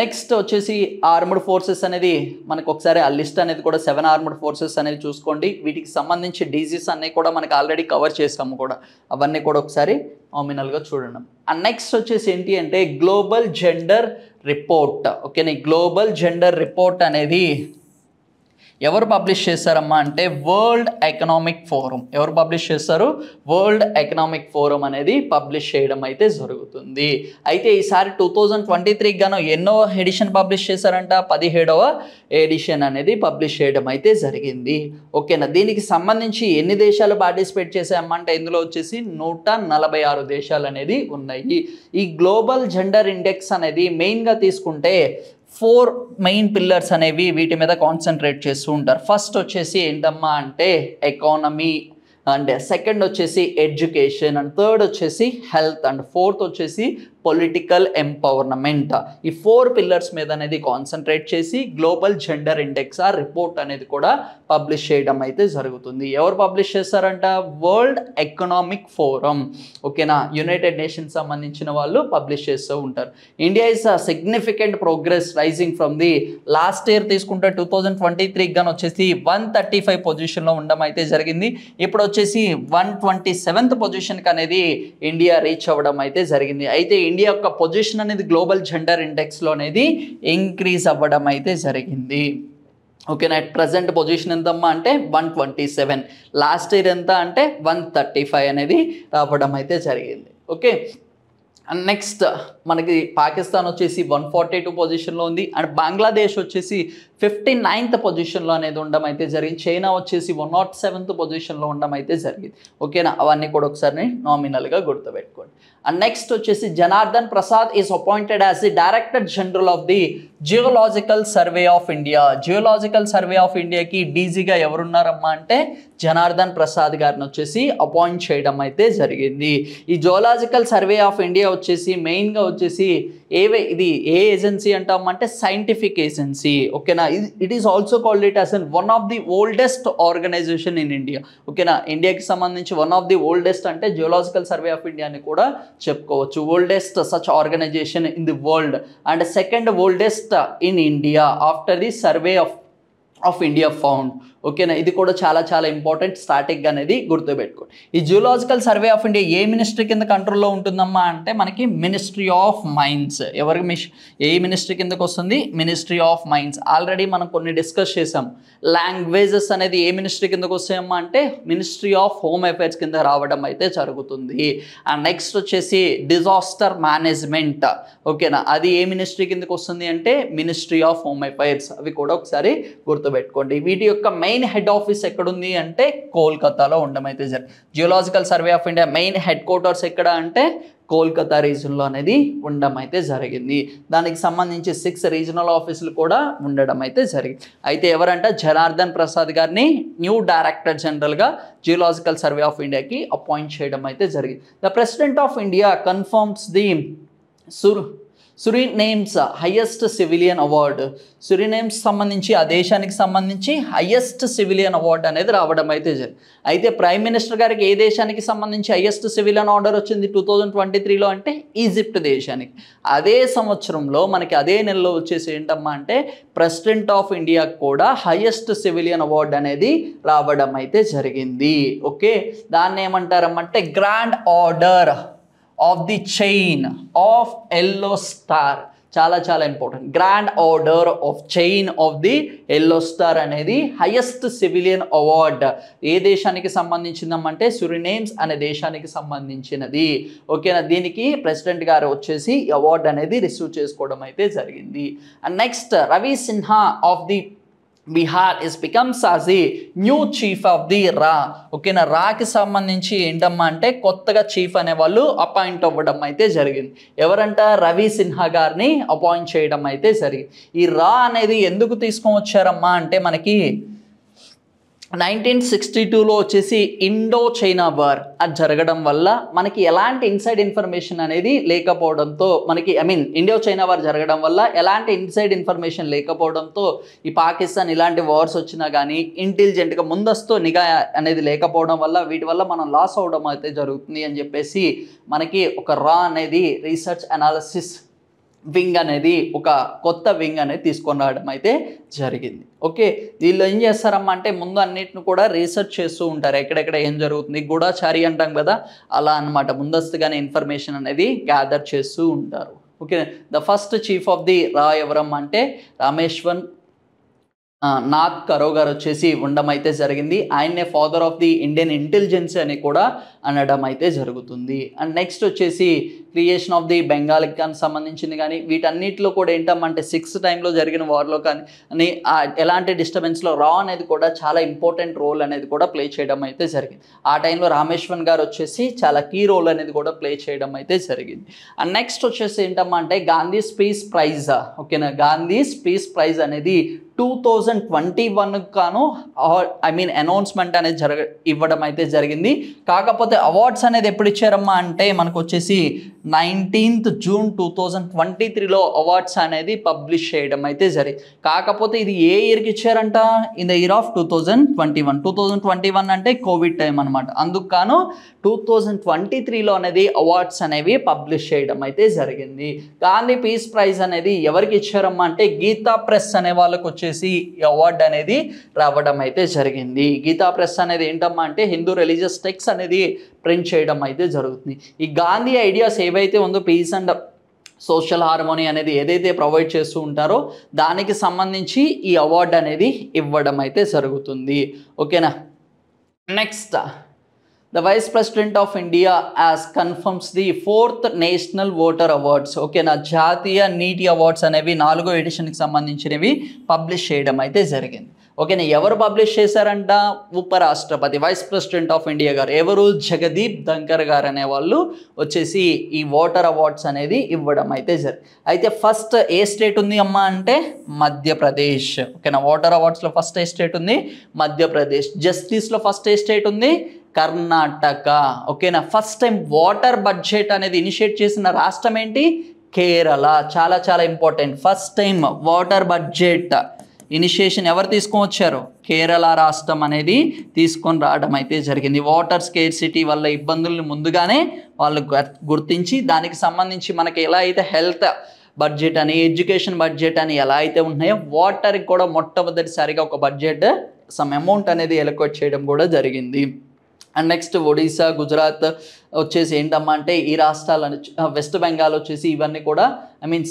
నెక్స్ట్ వచ్చేసి ఆర్మడ్ ఫోర్సెస్ అనేది మనకు ఒకసారి ఆ లిస్ట్ అనేది కూడా సెవెన్ ఆర్మడ్ ఫోర్సెస్ అనేది చూసుకోండి వీటికి సంబంధించి డిజీస్ అన్నీ కూడా మనకి ఆల్రెడీ కవర్ చేసాము కూడా అవన్నీ కూడా ఒకసారి ఆమినల్గా చూడండి అండ్ నెక్స్ట్ వచ్చేసి ఏంటి అంటే గ్లోబల్ జెండర్ రిపోర్ట్ ఓకేనా గ్లోబల్ జెండర్ రిపోర్ట్ అనేది ఎవరు పబ్లిష్ చేశారమ్మా అంటే వరల్డ్ ఎకనామిక్ ఫోరం ఎవరు పబ్లిష్ చేస్తారు వరల్డ్ ఎకనామిక్ ఫోరం అనేది పబ్లిష్ చేయడం అయితే జరుగుతుంది అయితే ఈసారి టూ థౌజండ్ ట్వంటీ త్రీ గాను ఎన్నో ఎడిషన్ పబ్లిష్ చేశారంట పదిహేడవ ఎడిషన్ అనేది పబ్లిష్ చేయడం అయితే జరిగింది ఓకేనా దీనికి సంబంధించి ఎన్ని దేశాలు పార్టిసిపేట్ అంటే ఇందులో వచ్చేసి నూట నలభై ఆరు దేశాలు అనేది ఉన్నాయి ఈ గ్లోబల్ జెండర్ ఇండెక్స్ అనేది మెయిన్గా తీసుకుంటే ఫోర్ మెయిన్ పిల్లర్స్ అనేవి వీటి మీద కాన్సన్ట్రేట్ చేస్తూ ఉంటారు ఫస్ట్ వచ్చేసి ఏంటమ్మా అంటే ఎకానమీ అండ్ సెకండ్ వచ్చేసి ఎడ్యుకేషన్ అండ్ థర్డ్ వచ్చేసి హెల్త్ అండ్ ఫోర్త్ వచ్చేసి పొలిటికల్ ఎంపవర్నమెంట్ ఈ ఫోర్ పిల్లర్స్ మీద అనేది కాన్సన్ట్రేట్ చేసి గ్లోబల్ జెండర్ ఇండెక్స్ ఆ రిపోర్ట్ అనేది కూడా పబ్లిష్ చేయడం అయితే జరుగుతుంది ఎవరు పబ్లిష్ చేస్తారంట వరల్డ్ ఎకనామిక్ ఫోరం ఓకేనా యునైటెడ్ నేషన్స్ సంబంధించిన వాళ్ళు పబ్లిష్ చేస్తూ ఉంటారు India is a significant progress rising from the last year తీసుకుంటే టూ థౌజండ్ ట్వంటీ త్రీకి కానీ వచ్చేసి వన్ థర్టీ ఫైవ్ పొజిషన్లో ఉండడం అయితే జరిగింది ఇప్పుడు వచ్చేసి వన్ ట్వంటీ సెవెంత్ పొజిషన్కి అనేది ఇండియా రీచ్ అవ్వడం అయితే జరిగింది అయితే ఇండియా యొక్క పొజిషన్ అనేది గ్లోబల్ జెండర్ ఇండెక్స్లో అనేది ఇంక్రీజ్ అవ్వడం అయితే జరిగింది ఓకేనా అట్ ప్రజెంట్ పొజిషన్ ఎంతమ్మా అంటే one twenty seven last year ఎంత అంటే వన్ థర్టీ ఫైవ్ అనేది రావడం అయితే జరిగింది ఓకే అండ్ నెక్స్ట్ మనకి పాకిస్తాన్ వచ్చేసి వన్ ఫార్టీ టూ పొజిషన్లో ఉంది అండ్ బంగ్లాదేశ్ వచ్చేసి ఫిఫ్టీ నైన్త్ పొజిషన్లో అనేది ఉండడం అయితే జరిగింది చైనా వచ్చేసి వన్ నాట్ సెవెంత్ పొజిషన్లో ఉండడం అయితే జరిగింది ఓకేనా అవన్నీ కూడా ఒకసారి నామినల్గా గుర్తుపెట్టుకోండి అండ్ నెక్స్ట్ వచ్చేసి Janardhan Prasad is appointed as the director general of the geological survey of India geological survey of ఇండియాకి డీజీగా ఎవరున్నారమ్మా అంటే జనార్దన్ ప్రసాద్ గారిని వచ్చేసి అపాయింట్ చేయడం అయితే జరిగింది ఈ జియోలాజికల్ సర్వే ఆఫ్ ఇండియా వచ్చేసి మెయిన్గా వచ్చేసి ఏవే ఇది ఏ ఏజెన్సీ అంటాం అంటే సైంటిఫిక్ ఏజెన్సీ ఓకేనా it is also called it as an one of the oldest organisation in India ఓకేనా ఇండియాకి సంబంధించి వన్ ఆఫ్ ది ఓల్డెస్ట్ అంటే జియోలాజికల్ సర్వే ఆఫ్ ఇండియా అని కూడా చెప్పుకోవచ్చు oldest such organisation in the world and second oldest in India after the survey of of India found ఓకేనా ఇది కూడా చాలా చాలా ఇంపార్టెంట్ స్టాటిక్ అనేది గుర్తుపెట్టుకోండి ఈ జియోలాజికల్ సర్వే ఆఫ్ ఇండియా ఏ మినిస్ట్రీ కింద కంట్రోల్లో ఉంటుందమ్మా అంటే మనకి మినిస్ట్రీ ఆఫ్ మైన్స్ ఎవరికి మిష్ ఏ మినిస్ట్రీ కిందకు వస్తుంది మినిస్ట్రీ ఆఫ్ మైన్స్ ఆల్రెడీ మనం కొన్ని డిస్కస్ చేసాం లాంగ్వేజెస్ అనేది ఏ మినిస్ట్రీ కిందకు వస్తాయమ్మా అంటే మినిస్ట్రీ ఆఫ్ హోమ్ అఫైర్స్ కింద రావడం అయితే జరుగుతుంది అండ్ నెక్స్ట్ వచ్చేసి డిజాస్టర్ మేనేజ్మెంట్ ఓకేనా అది ఏ మినిస్ట్రీ కిందకు వస్తుంది అంటే మినిస్ట్రీ ఆఫ్ హోమ్ అఫైర్స్ అవి కూడా ఒకసారి గుర్తు గుర్తుపెట్టుకోండి వీటి యొక్క మెయిన్ హెడ్ ఆఫీస్ ఎక్కడుంది అంటే కోల్కతాలో ఉండడం అయితే జరిగింది geological survey of India main headquarters ఎక్కడ అంటే కోల్కతా రీజన్లో అనేది ఉండడం అయితే జరిగింది దానికి సంబంధించి సిక్స్ రీజనల్ ఆఫీసులు కూడా ఉండడం అయితే జరిగింది అయితే ఎవరంటే జనార్దన్ ప్రసాద్ గారిని న్యూ డైరెక్టర్ జనరల్గా జియోలాజికల్ సర్వే ఆఫ్ ఇండియాకి అపాయింట్ చేయడం అయితే జరిగింది the president of India confirms the Suriname's highest civilian award Suriname's సంబంధించి ఆ దేశానికి సంబంధించి హయ్యెస్ట్ సివిలియన్ అవార్డు అనేది రావడం అయితే జరిగింది అయితే ప్రైమ్ మినిస్టర్ గారికి ఏ దేశానికి సంబంధించి హయ్యెస్ట్ సివిలియన్ ఆర్డర్ వచ్చింది టూ థౌజండ్ ట్వంటీ త్రీలో అంటే ఈజిప్ట్ దేశానికి అదే సంవత్సరంలో మనకి అదే నెలలో వచ్చేసి ఏంటమ్మా అంటే ప్రెసిడెంట్ ఆఫ్ ఇండియాకి కూడా హయ్యెస్ట్ సివిలియన్ అవార్డు అనేది రావడం అయితే జరిగింది ఓకే దాన్ని ఏమంటారమ్మంటే grand order of the chain of yellow star చాలా చాలా important grand order of chain of the yellow star అనేది హైయెస్ట్ సివిలియన్ అవార్డ్ ఏ దేశానికి సంబంధించిందమ్మంటే సురినేమ్స్ అనే దేశానికి సంబంధించినది ఓకేనా దీనికి ప్రెసిడెంట్ గారు వచ్చేసి అవార్డు అనేది రిసీవ్ చేసుకోవడం అయితే జరిగింది and next Ravi Sinha of the Bihar is becomes as the new chief of the రా ఓకేనా రాకి సంబంధించి ఏంటమ్మా అంటే కొత్తగా చీఫ్ అనే వాళ్ళు అపాయింట్ అవ్వడం అయితే జరిగింది ఎవరంట రవి సిన్హా గారిని అపాయింట్ చేయడం అయితే జరిగింది ఈ రా అనేది ఎందుకు తీసుకొని వచ్చారమ్మా అంటే మనకి నైన్టీన్ సిక్స్టీ టూలో వచ్చేసి ఇండో చైనా వార్ అది జరగడం వల్ల మనకి ఎలాంటి ఇన్సైడ్ ఇన్ఫర్మేషన్ అనేది లేకపోవడంతో మనకి I mean Indo China war జరగడం వల్ల ఎలాంటి ఇన్సైడ్ ఇన్ఫర్మేషన్ లేకపోవడంతో ఈ పాకిస్తాన్ ఇలాంటి వార్స్ వచ్చినా కానీ ఇంటెలిజెంట్గా ముందస్తు నిఘా అనేది లేకపోవడం వల్ల వీటి వల్ల మనం లాస్ అవడం అయితే జరుగుతుంది అని చెప్పేసి మనకి ఒక రా అనేది రీసెర్చ్ అనాలిసిస్ వింగ్ అనేది ఒక కొత్త వింగ్ అనేది తీసుకొని రావడం అయితే జరిగింది ఓకే వీళ్ళు ఏం చేస్తారమ్మా అంటే ముందు అన్నిటిని కూడా రీసెర్చ్ చేస్తూ ఉంటారు ఎక్కడెక్కడ ఏం జరుగుతుంది గూఢాచారి అంటాం కదా అలా అనమాట ముందస్తుగానే ఇన్ఫర్మేషన్ అనేది గ్యాదర్ చేస్తూ ఉంటారు okay the first chief of the రా ఎవరమ్మ అంటే రామేశ్వర్ నాథ్ కరో గారు వచ్చేసి ఉండడం అయితే జరిగింది ఆయన్నే father of the Indian intelligence అని కూడా అనడం అయితే జరుగుతుంది అండ్ నెక్స్ట్ వచ్చేసి క్రియేషన్ ఆఫ్ ది బెంగాల్కి కానీ సంబంధించింది కానీ వీటన్నిటిలో కూడా ఏంటమ్మంటే సిక్స్త్ టైంలో జరిగిన వార్లో కానీ ఎలాంటి డిస్టర్బెన్స్లో రా అనేది కూడా చాలా ఇంపార్టెంట్ రోల్ అనేది కూడా ప్లే చేయడం అయితే జరిగింది ఆ టైంలో రామేశ్వరన్ గారు వచ్చేసి చాలా కీ రోల్ అనేది కూడా ప్లే చేయడం అయితే జరిగింది అండ్ నెక్స్ట్ వచ్చేసి ఏంటమ్మా అంటే గాంధీ స్పీస్ ప్రైజ్ ఓకేనా గాంధీ స్పీస్ ప్రైజ్ అనేది టూ థౌజండ్ ట్వంటీ వన్ గాను ఐ మీన్ అనౌన్స్మెంట్ అనేది జరగ ఇవ్వడం అయితే జరిగింది కాకపోతే అవార్డ్స్ అనేది ఎప్పుడు ఇచ్చారమ్మా అంటే మనకు వచ్చేసి nineteenth June two thousand twenty త్రీలో అవార్డ్స్ అనేది పబ్లిష్ చేయడం అయితే జరిగింది కాకపోతే ఇది ఏ ఇయర్కి ఇచ్చారంట in the year of two thousand twenty one two thousand twenty one అంటే కోవిడ్ టైం అనమాట అందుకు గాను టూ థౌజండ్ ట్వంటీ త్రీలో అనేది అవార్డ్స్ అనేవి పబ్లిష్ చేయడం అయితే జరిగింది గాంధీ పీస్ ప్రైజ్ అనేది ఎవరికి ఇచ్చారమ్మా అంటే గీతా ప్రెస్ అనే వాళ్ళకు వచ్చేసి ఈ అవార్డు అనేది రావడం అయితే జరిగింది గీతా ప్రెస్ అనేది ఏంటమ్మా అంటే హిందూ రిలీజియస్ టెక్స్ అనేది ప్రింట్ చేయడం అయితే జరుగుతుంది ఈ గాంధీ ఐడియాస్ ఏవైతే ఉందో పీస్ అండ్ సోషల్ హార్మోనీ అనేది ఏదైతే ప్రొవైడ్ చేస్తూ ఉంటారో దానికి సంబంధించి ఈ అవార్డు అనేది ఇవ్వడం అయితే జరుగుతుంది ఓకేనా next the vice president of India as confirms the fourth national voter awards ఓకేనా జాతీయ నీటి అవార్డ్స్ అనేవి నాలుగో ఎడిషన్కి సంబంధించినవి పబ్లిష్ చేయడం అయితే జరిగింది ఓకేనా ఎవరు పబ్లిష్ చేశారంట ఉపరాష్ట్రపతి వైస్ ప్రెసిడెంట్ ఆఫ్ ఇండియా గారు ఎవరు జగదీప్ ధంకర్ గారు అనే వాళ్ళు వచ్చేసి ఈ వాటర్ అవార్డ్స్ అనేది ఇవ్వడం అయితే జరిగింది అయితే ఫస్ట్ ఏ స్టేట్ ఉంది అమ్మా అంటే మధ్యప్రదేశ్ ఓకేనా వాటర్ అవార్డ్స్లో ఫస్ట్ ఏ స్టేట్ ఉంది మధ్యప్రదేశ్ జస్టిస్లో ఫస్ట్ ఏ స్టేట్ ఉంది కర్ణాటక ఓకేనా ఫస్ట్ టైం వాటర్ బడ్జెట్ అనేది ఇనిషియేట్ చేసిన రాష్ట్రం ఏంటి కేరళ చాలా చాలా important first time water budget initiation ఎవరు తీసుకొని వచ్చారు కేరళ రాష్ట్రం అనేది తీసుకొని రావడం అయితే జరిగింది వాటర్ స్కేర్ సిటీ వల్ల ఇబ్బందులను ముందుగానే వాళ్ళు గుర్తించి దానికి సంబంధించి మనకి ఎలా అయితే హెల్త్ బడ్జెట్ అని ఎడ్యుకేషన్ బడ్జెట్ అని ఎలా అయితే ఉన్నాయో వాటర్కి కూడా మొట్టమొదటిసారిగా ఒక బడ్జెట్ సమ్ అమౌంట్ అనేది ఎలకొట్ చేయడం కూడా జరిగింది అండ్ నెక్స్ట్ ఒడిశా గుజరాత్ వచ్చేసి ఏంటమ్మా అంటే ఈ రాష్ట్రాలు వెస్ట్ బెంగాల్ వచ్చేసి ఇవన్నీ కూడా ఐ మీన్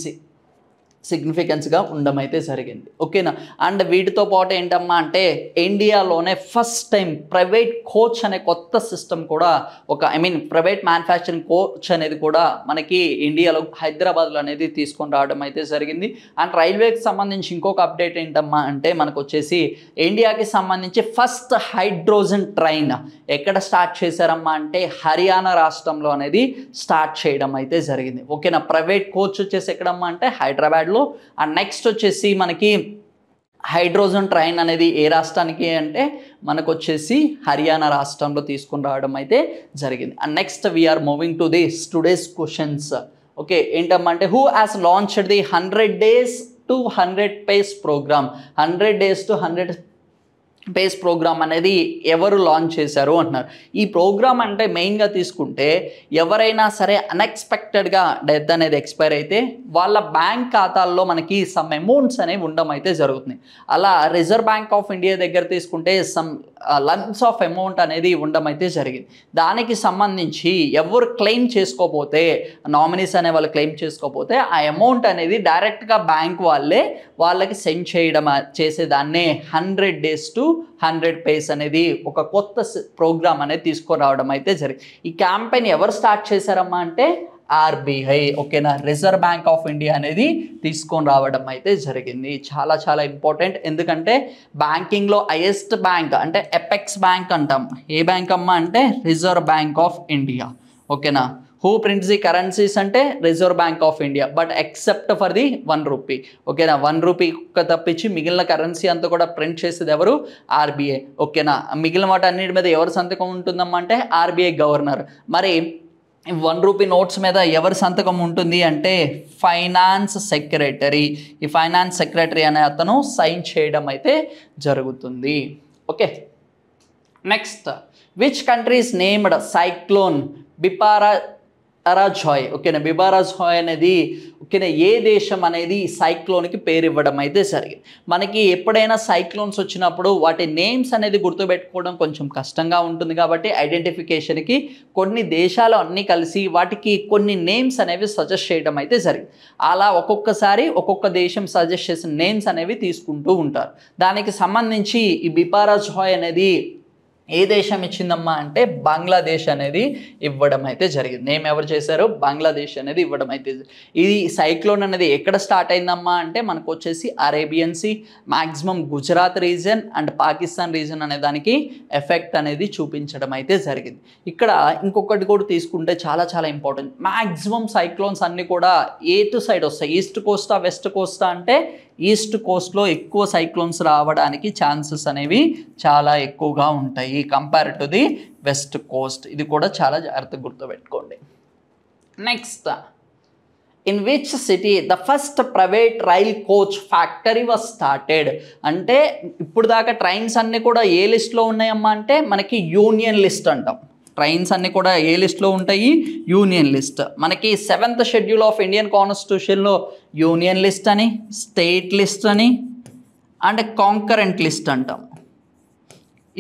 సిగ్నిఫికెన్స్గా ఉండడం అయితే జరిగింది ఓకేనా అండ్ వీటితో పాటు ఏంటమ్మా అంటే ఇండియాలోనే ఫస్ట్ టైం ప్రైవేట్ కోచ్ అనే కొత్త సిస్టమ్ కూడా ఒక I mean private manufacturing coach అనేది కూడా మనకి ఇండియాలో హైదరాబాద్లో అనేది తీసుకొని రావడం అయితే జరిగింది అండ్ రైల్వేకి సంబంధించి ఇంకొక అప్డేట్ ఏంటమ్మా అంటే మనకు వచ్చేసి ఇండియాకి సంబంధించి ఫస్ట్ హైడ్రోజన్ ట్రైన్ ఎక్కడ స్టార్ట్ చేశారమ్మా అంటే హర్యానా రాష్ట్రంలో అనేది స్టార్ట్ చేయడం అయితే జరిగింది ఓకేనా ప్రైవేట్ కోచ్ వచ్చేసి ఎక్కడమ్మా అంటే హైదరాబాద్ సైడ్లో ఆ నెక్స్ట్ వచ్చేసి మనకి హైడ్రోజన్ ట్రైన్ అనేది ఏ రాష్ట్రానికి అంటే మనకు వచ్చేసి హర్యానా రాష్ట్రంలో తీసుకుని రావడం అయితే జరిగింది and next we're moving to this today's questions okay ఏంటమ్మంటే who has launched the hundred days to hundred pace programme hundred days to hundred space programme అనేది ఎవరు లాంచ్ చేశారు అంటున్నారు ఈ ప్రోగ్రామ్ అంటే మెయిన్గా తీసుకుంటే ఎవరైనా సరే అన్ఎక్స్పెక్టెడ్గా డెత్ అనేది ఎక్స్పైర్ అయితే వాళ్ళ బ్యాంక్ ఖాతాల్లో మనకి సమ్ అమౌంట్స్ అనేవి ఉండడం అయితే జరుగుతుంది అలా రిజర్వ్ బ్యాంక్ ఆఫ్ ఇండియా దగ్గర తీసుకుంటే సమ్ లన్స్ ఆఫ్ అమౌంట్ అనేది ఉండడం అయితే జరిగింది దానికి సంబంధించి ఎవరు క్లెయిమ్ చేసుకోపోతే నామినీస్ అనే వాళ్ళు క్లెయిమ్ చేసుకోకపోతే ఆ అమౌంట్ అనేది డైరెక్ట్గా బ్యాంక్ వాళ్ళే వాళ్ళకి సెండ్ చేయడం చేసేదాన్నే hundred days to hundred pace అనేది ఒక కొత్త ప్రోగ్రామ్ అనేది తీసుకురావడం అయితే జరిగింది ఈ క్యాంపెయిన్ ఎవరు స్టార్ట్ చేశారమ్మా అంటే ఆర్బీఐ ఓకేనా రిజర్వ్ బ్యాంక్ ఆఫ్ ఇండియా అనేది తీసుకొని రావడం అయితే జరిగింది చాలా చాలా ఇంపార్టెంట్ ఎందుకంటే బ్యాంకింగ్లో హయెస్ట్ బ్యాంక్ అంటే ఎపెక్స్ బ్యాంక్ అంటాం ఏ బ్యాంక్ అమ్మా అంటే రిజర్వ్ బ్యాంక్ ఆఫ్ ఇండియా ఓకేనా హూ ప్రింట్స్ ది కరెన్సీస్ అంటే reserve bank of India but except for the one rupee ఓకేనా వన్ రూపీ ఒక్క తప్పించి మిగిలిన కరెన్సీ అంతా కూడా ప్రింట్ చేసేది ఎవరు ఆర్బీఐ ఓకేనా మిగిలిన వాటి అన్నిటి మీద ఎవరి సంతకం ఉంటుందమ్మా అంటే ఆర్బీఐ గవర్నర్ మరి వన్ రూపీ నోట్స్ మీద ఎవరి సంతకం ఉంటుంది అంటే ఫైనాన్స్ సెక్రటరీ ఈ ఫైనాన్స్ సెక్రటరీ అనే అతను సైన్ చేయడం అయితే జరుగుతుంది okay next which countries named cyclone బిపారా హాయ్ ఓకేనా హాయ్ అనేది ఓకేనా ఏ దేశం అనేది సైక్లోన్కి పేరు ఇవ్వడం అయితే జరిగింది మనకి ఎప్పుడైనా సైక్లోన్స్ వచ్చినప్పుడు వాటి నేమ్స్ అనేది గుర్తుపెట్టుకోవడం కొంచెం కష్టంగా ఉంటుంది కాబట్టి ఐడెంటిఫికేషన్కి కొన్ని దేశాలు అన్నీ కలిసి వాటికి కొన్ని నేమ్స్ అనేవి సజెస్ట్ చేయడం అయితే జరిగింది అలా ఒక్కొక్కసారి ఒక్కొక్క దేశం సజెస్ట్ చేసిన నేమ్స్ అనేవి తీసుకుంటూ ఉంటారు దానికి సంబంధించి ఈ హాయ్ అనేది ఏ దేశం ఇచ్చిందమ్మా అంటే బంగ్లాదేశ్ అనేది ఇవ్వడం అయితే జరిగింది నేమ్ ఎవరు చేశారు బంగ్లాదేశ్ అనేది ఇవ్వడం అయితే ఇది సైక్లోన్ అనేది ఎక్కడ స్టార్ట్ అయిందమ్మా అంటే మనకు వచ్చేసి Arabian sea maximum Gujarat region and Pakistan region అనే దానికి ఎఫెక్ట్ అనేది చూపించడం అయితే జరిగింది ఇక్కడ ఇంకొకటి కూడా తీసుకుంటే చాలా చాలా ఇంపార్టెంట్ మ్యాక్సిమం సైక్లోన్స్ అన్నీ కూడా ఏ టు సైడ్ వస్తాయి ఈస్ట్ కోస్తా వెస్ట్ కోస్తా అంటే ఈస్ట్ కోస్ట్లో ఎక్కువ సైక్లోన్స్ రావడానికి ఛాన్సెస్ అనేవి చాలా ఎక్కువగా ఉంటాయి compare to the west coast ఇది కూడా చాలా జాగ్రత్తగా గుర్తుపెట్టుకోండి next in which city the first private rail coach factory was started అంటే ఇప్పుడు దాకా ట్రైన్స్ అన్నీ కూడా ఏ లిస్ట్లో ఉన్నాయమ్మా అంటే మనకి యూనియన్ లిస్ట్ అంటాం ట్రైన్స్ అన్నీ కూడా ఏ లిస్ట్లో ఉంటాయి యూనియన్ లిస్ట్ మనకి సెవెంత్ షెడ్యూల్ ఆఫ్ ఇండియన్ కాన్స్టిట్యూషన్లో యూనియన్ లిస్ట్ అని స్టేట్ లిస్ట్ అని అండ్ కాంకరెంట్ లిస్ట్ అంటాం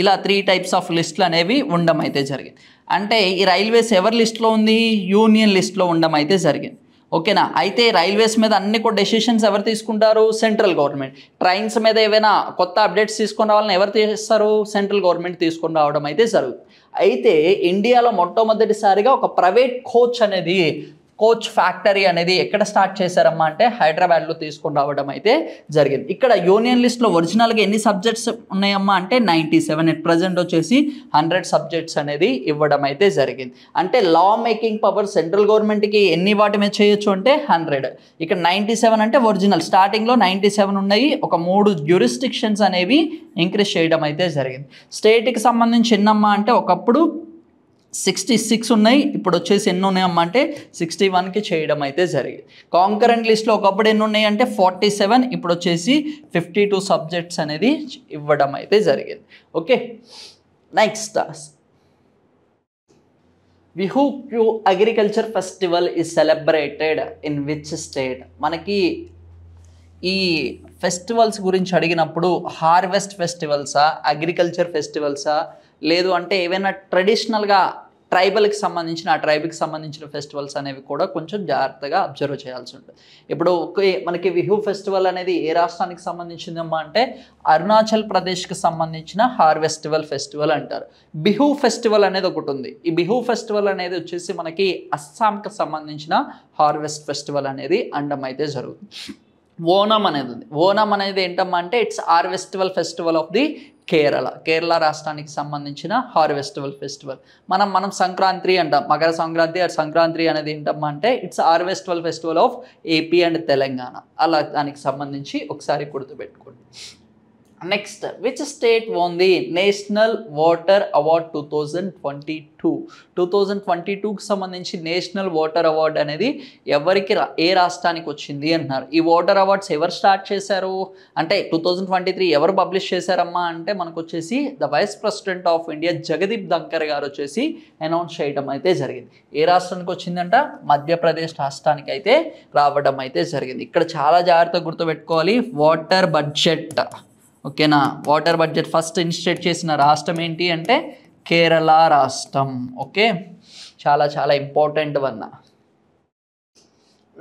ఇలా త్రీ టైప్స్ ఆఫ్ లిస్టులు అనేవి ఉండడం అయితే జరిగింది అంటే ఈ రైల్వేస్ ఎవరి లిస్ట్లో ఉంది యూనియన్ లిస్ట్లో ఉండమైతే జరిగింది ఓకేనా అయితే రైల్వేస్ మీద అన్ని కూడా డెసిషన్స్ ఎవరు తీసుకుంటారు సెంట్రల్ గవర్నమెంట్ ట్రైన్స్ మీద ఏవైనా కొత్త అప్డేట్స్ తీసుకుని రావాలని ఎవరు తీస్తారు సెంట్రల్ గవర్నమెంట్ తీసుకుని రావడం అయితే జరుగుతుంది అయితే ఇండియాలో మొట్టమొదటిసారిగా ఒక ప్రైవేట్ కోచ్ అనేది కోచ్ ఫ్యాక్టరీ అనేది ఎక్కడ స్టార్ట్ చేశారమ్మా అంటే హైదరాబాద్లో తీసుకుని రావడం అయితే జరిగింది ఇక్కడ యూనియన్ లిస్ట్లో ఒరిజినల్గా ఎన్ని సబ్జెక్ట్స్ ఉన్నాయమ్మా అంటే నైంటీ సెవెన్ ఎట్ ప్రజెంట్ వచ్చేసి హండ్రెడ్ సబ్జెక్ట్స్ అనేది ఇవ్వడం అయితే జరిగింది అంటే లా మేకింగ్ పవర్ సెంట్రల్ గవర్నమెంట్కి ఎన్ని వాటి మీద చేయొచ్చు అంటే హండ్రెడ్ ఇక్కడ నైంటీ సెవెన్ అంటే ఒరిజినల్ స్టార్టింగ్లో నైంటీ సెవెన్ ఉన్నాయి ఒక మూడు జ్యూరిస్టిక్షన్స్ అనేవి ఇంక్రీజ్ చేయడం అయితే జరిగింది స్టేట్కి సంబంధించి ఎన్నమ్మా అంటే ఒకప్పుడు సిక్స్టీ సిక్స్ ఉన్నాయి ఇప్పుడు వచ్చేసి ఎన్ని ఉన్నాయమ్మా అంటే సిక్స్టీ వన్కి చేయడం అయితే జరిగింది కాంకరెంట్ లిస్ట్లో ఒకప్పుడు ఎన్ని ఉన్నాయి అంటే ఫార్టీ సెవెన్ ఇప్పుడు వచ్చేసి ఫిఫ్టీ టూ సబ్జెక్ట్స్ అనేది ఇవ్వడం అయితే జరిగింది ఓకే నెక్స్ట్ విహూ క్యూ agriculture festival is celebrated in which state మనకి ఈ ఫెస్టివల్స్ గురించి అడిగినప్పుడు హార్వెస్ట్ ఫెస్టివల్సా అగ్రికల్చర్ ఫెస్టివల్సా లేదు అంటే ఏవైనా ట్రెడిషనల్గా ట్రైబల్కి సంబంధించిన ఆ ట్రైబ్కి సంబంధించిన ఫెస్టివల్స్ అనేవి కూడా కొంచెం జాగ్రత్తగా అబ్జర్వ్ చేయాల్సి ఉంటుంది ఇప్పుడు మనకి విహు ఫెస్టివల్ అనేది ఏ రాష్ట్రానికి సంబంధించిందమ్మా అంటే అరుణాచల్ ప్రదేశ్కి సంబంధించిన హార్వెస్టివల్ ఫెస్టివల్ అంటారు బిహు ఫెస్టివల్ అనేది ఒకటి ఉంది ఈ బిహు ఫెస్టివల్ అనేది వచ్చేసి మనకి అస్సాంకి సంబంధించిన హార్వెస్ట్ ఫెస్టివల్ అనేది అండం అయితే జరుగుతుంది ఓనం అనేది ఉంది ఓనం అనేది ఏంటమ్మా అంటే it's harvest festival festival of the Kerala Kerala రాష్ట్రానికి సంబంధించిన హార్వెస్టివల్ ఫెస్టివల్ మనం మనం సంక్రాంతి అంటాం మకర సంక్రాంతి సంక్రాంతి అనేది ఏంటమ్మా అంటే it's harvest festival festival of AP and Telangana అలా దానికి సంబంధించి ఒకసారి గుర్తుపెట్టుకోండి next which state won the national water award two thousand twenty two two thousand twenty టూకి సంబంధించి నేషనల్ వాటర్ అవార్డ్ అనేది ఎవరికి ఏ రాష్ట్రానికి వచ్చింది అంటున్నారు ఈ వాటర్ అవార్డ్స్ ఎవరు స్టార్ట్ చేశారు అంటే టూ థౌజండ్ ట్వంటీ త్రీ ఎవరు పబ్లిష్ చేశారమ్మా అంటే మనకు వచ్చేసి the vice president of India Jagdeep Dhankhar garu వచ్చేసి అనౌన్స్ చేయడం అయితే జరిగింది ఏ రాష్ట్రానికి వచ్చిందంట మధ్యప్రదేశ్ రాష్ట్రానికి అయితే రావడం అయితే జరిగింది ఇక్కడ చాలా జాగ్రత్తగా గుర్తుపెట్టుకోవాలి వాటర్ బడ్జెట్ ఓకేనా వాటర్ బడ్జెట్ ఫస్ట్ ఇన్స్టేట్ చేసిన రాష్ట్రం ఏంటి అంటే కేరళ రాష్ట్రం ఓకే చాలా చాలా ఇంపార్టెంట్ వన్న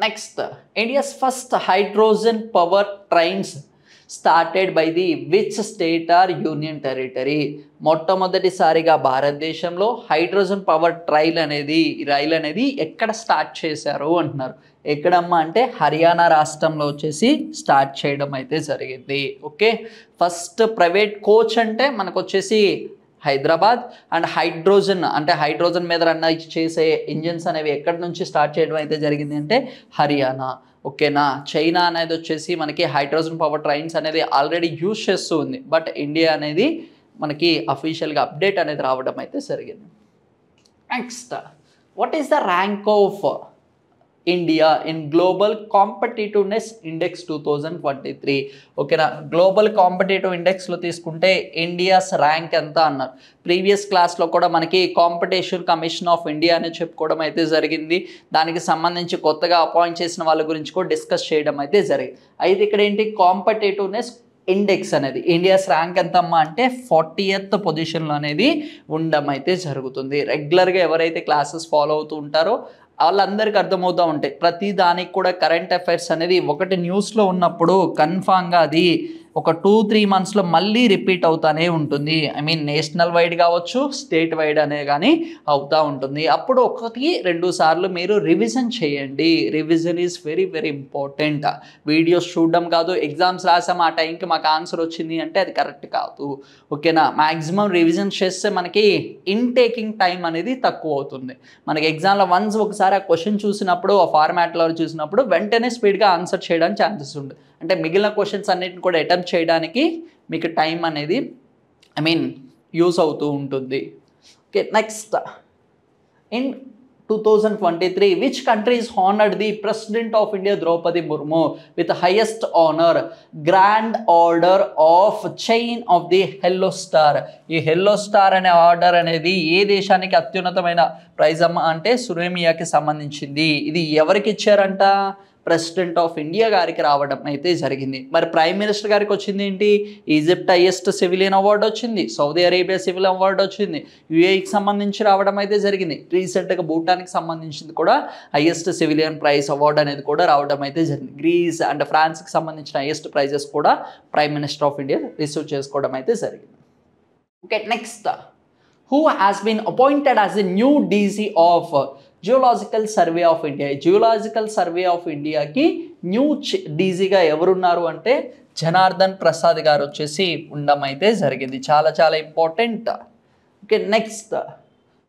next India's first hydrogen power trains started by the which state or union territory మొట్టమొదటిసారిగా భారతదేశంలో హైడ్రోజన్ పవర్ ట్రైల్ అనేది రైల్ అనేది ఎక్కడ స్టార్ట్ చేశారు అంటున్నారు ఎక్కడమ్మా అంటే హర్యానా రాష్ట్రంలో వచ్చేసి స్టార్ట్ చేయడం అయితే జరిగింది ఓకే ఫస్ట్ ప్రైవేట్ కోచ్ అంటే మనకు వచ్చేసి హైదరాబాద్ అండ్ హైడ్రోజన్ అంటే హైడ్రోజన్ మీద రన్ చేసే ఇంజిన్స్ అనేవి ఎక్కడి నుంచి స్టార్ట్ చేయడం అయితే జరిగింది అంటే హర్యానా ఓకేనా చైనా అనేది వచ్చేసి మనకి హైడ్రోజన్ పవర్ ట్రైన్స్ అనేది ఆల్రెడీ యూజ్ చేస్తూ ఉంది బట్ ఇండియా అనేది మనకి అఫీషియల్గా అప్డేట్ అనేది రావడం అయితే జరిగింది next what is the rank of India in global competitiveness index two thousand twenty three ఓకేనా గ్లోబల్ కాంపిటేటివ్ ఇండెక్స్లో తీసుకుంటే ఇండియాస్ ర్యాంక్ ఎంత అన్నారు ప్రీవియస్ క్లాస్లో కూడా మనకి కాంపిటీషన్ కమిషన్ ఆఫ్ ఇండియా అని చెప్పుకోవడం అయితే జరిగింది దానికి సంబంధించి కొత్తగా అపాయింట్ చేసిన వాళ్ళ గురించి కూడా డిస్కస్ చేయడం అయితే జరిగింది అయితే ఇక్కడ ఏంటి కాంపిటేటివ్నెస్ ఇండెక్స్ అనేది ఇండియాస్ ర్యాంక్ ఎంతమ్మా అమ్మా అంటే ఫార్టీయత్ పొజిషన్లో అనేది ఉండడం అయితే జరుగుతుంది రెగ్యులర్గా ఎవరైతే క్లాసెస్ ఫాలో అవుతూ ఉంటారో వాళ్ళందరికీ అర్థమవుతూ ఉంటాయి ప్రతి దానికి కూడా కరెంట్ అఫైర్స్ అనేది ఒకటి న్యూస్లో ఉన్నప్పుడు కన్ఫామ్గా అది ఒక టూ త్రీ మంత్స్లో మళ్ళీ రిపీట్ అవుతానే ఉంటుంది ఐ మీన్ నేషనల్ వైడ్ కావచ్చు స్టేట్ వైడ్ అనే కానీ అవుతూ ఉంటుంది అప్పుడు ఒకటి రెండు సార్లు మీరు రివిజన్ చేయండి revision is very very important videos చూడడం కాదు ఎగ్జామ్స్ రాసాం ఆ టైంకి మాకు ఆన్సర్ వచ్చింది అంటే అది కరెక్ట్ కాదు ఓకేనా మ్యాక్సిమం రివిజన్ చేస్తే మనకి ఇన్టేకింగ్ టైం అనేది తక్కువ అవుతుంది మనకి ఎగ్జామ్లో వన్స్ ఒకసారి ఆ క్వశ్చన్ చూసినప్పుడు ఆ ఫార్మాట్లో చూసినప్పుడు వెంటనే స్పీడ్గా ఆన్సర్ చేయడానికి ఛాన్సెస్ ఉంటుంది అంటే మిగిలిన క్వశ్చన్స్ అన్నిటిని కూడా అటెంప్ట్ చేయడానికి మీకు టైం అనేది ఐ మీన్ యూస్ అవుతూ ఉంటుంది okay next in two thousand twenty three which countries honoured the president of India Draupadi Murmu with highest honour grand order of chain of the yellow star ఈ హెల్లో స్టార్ అనే ఆర్డర్ అనేది ఏ దేశానికి అత్యున్నతమైన ప్రైజ్ అమ్మ అంటే సురేమియాకి సంబంధించింది ఇది ఎవరికి ఇచ్చారంట ప్రెసిడెంట్ ఆఫ్ ఇండియా గారికి రావడం అయితే జరిగింది మరి ప్రైమ్ మినిస్టర్ గారికి వచ్చింది ఏంటి ఈజిప్ట్ హైయెస్ట్ సివిలియన్ అవార్డు వచ్చింది సౌదీ అరేబియా సివిల్ అవార్డు వచ్చింది యుఏఈకి సంబంధించి రావడం అయితే జరిగింది రీసెంట్గా భూటాన్కి సంబంధించింది కూడా హైయెస్ట్ సివిలియన్ ప్రైజ్ అవార్డు అనేది కూడా రావడం అయితే జరిగింది గ్రీస్ అండ్ ఫ్రాన్స్కి సంబంధించిన హయ్యెస్ట్ ప్రైజెస్ కూడా prime minister of India receive చేసుకోవడం అయితే జరిగింది okay next who has been appointed as a new DG of geological survey of India geological survey of ఇండియాకి న్యూ డీజీగా ఎవరున్నారు అంటే జనార్దన్ ప్రసాద్ గారు వచ్చేసి ఉండడం అయితే జరిగింది చాలా చాలా important okay next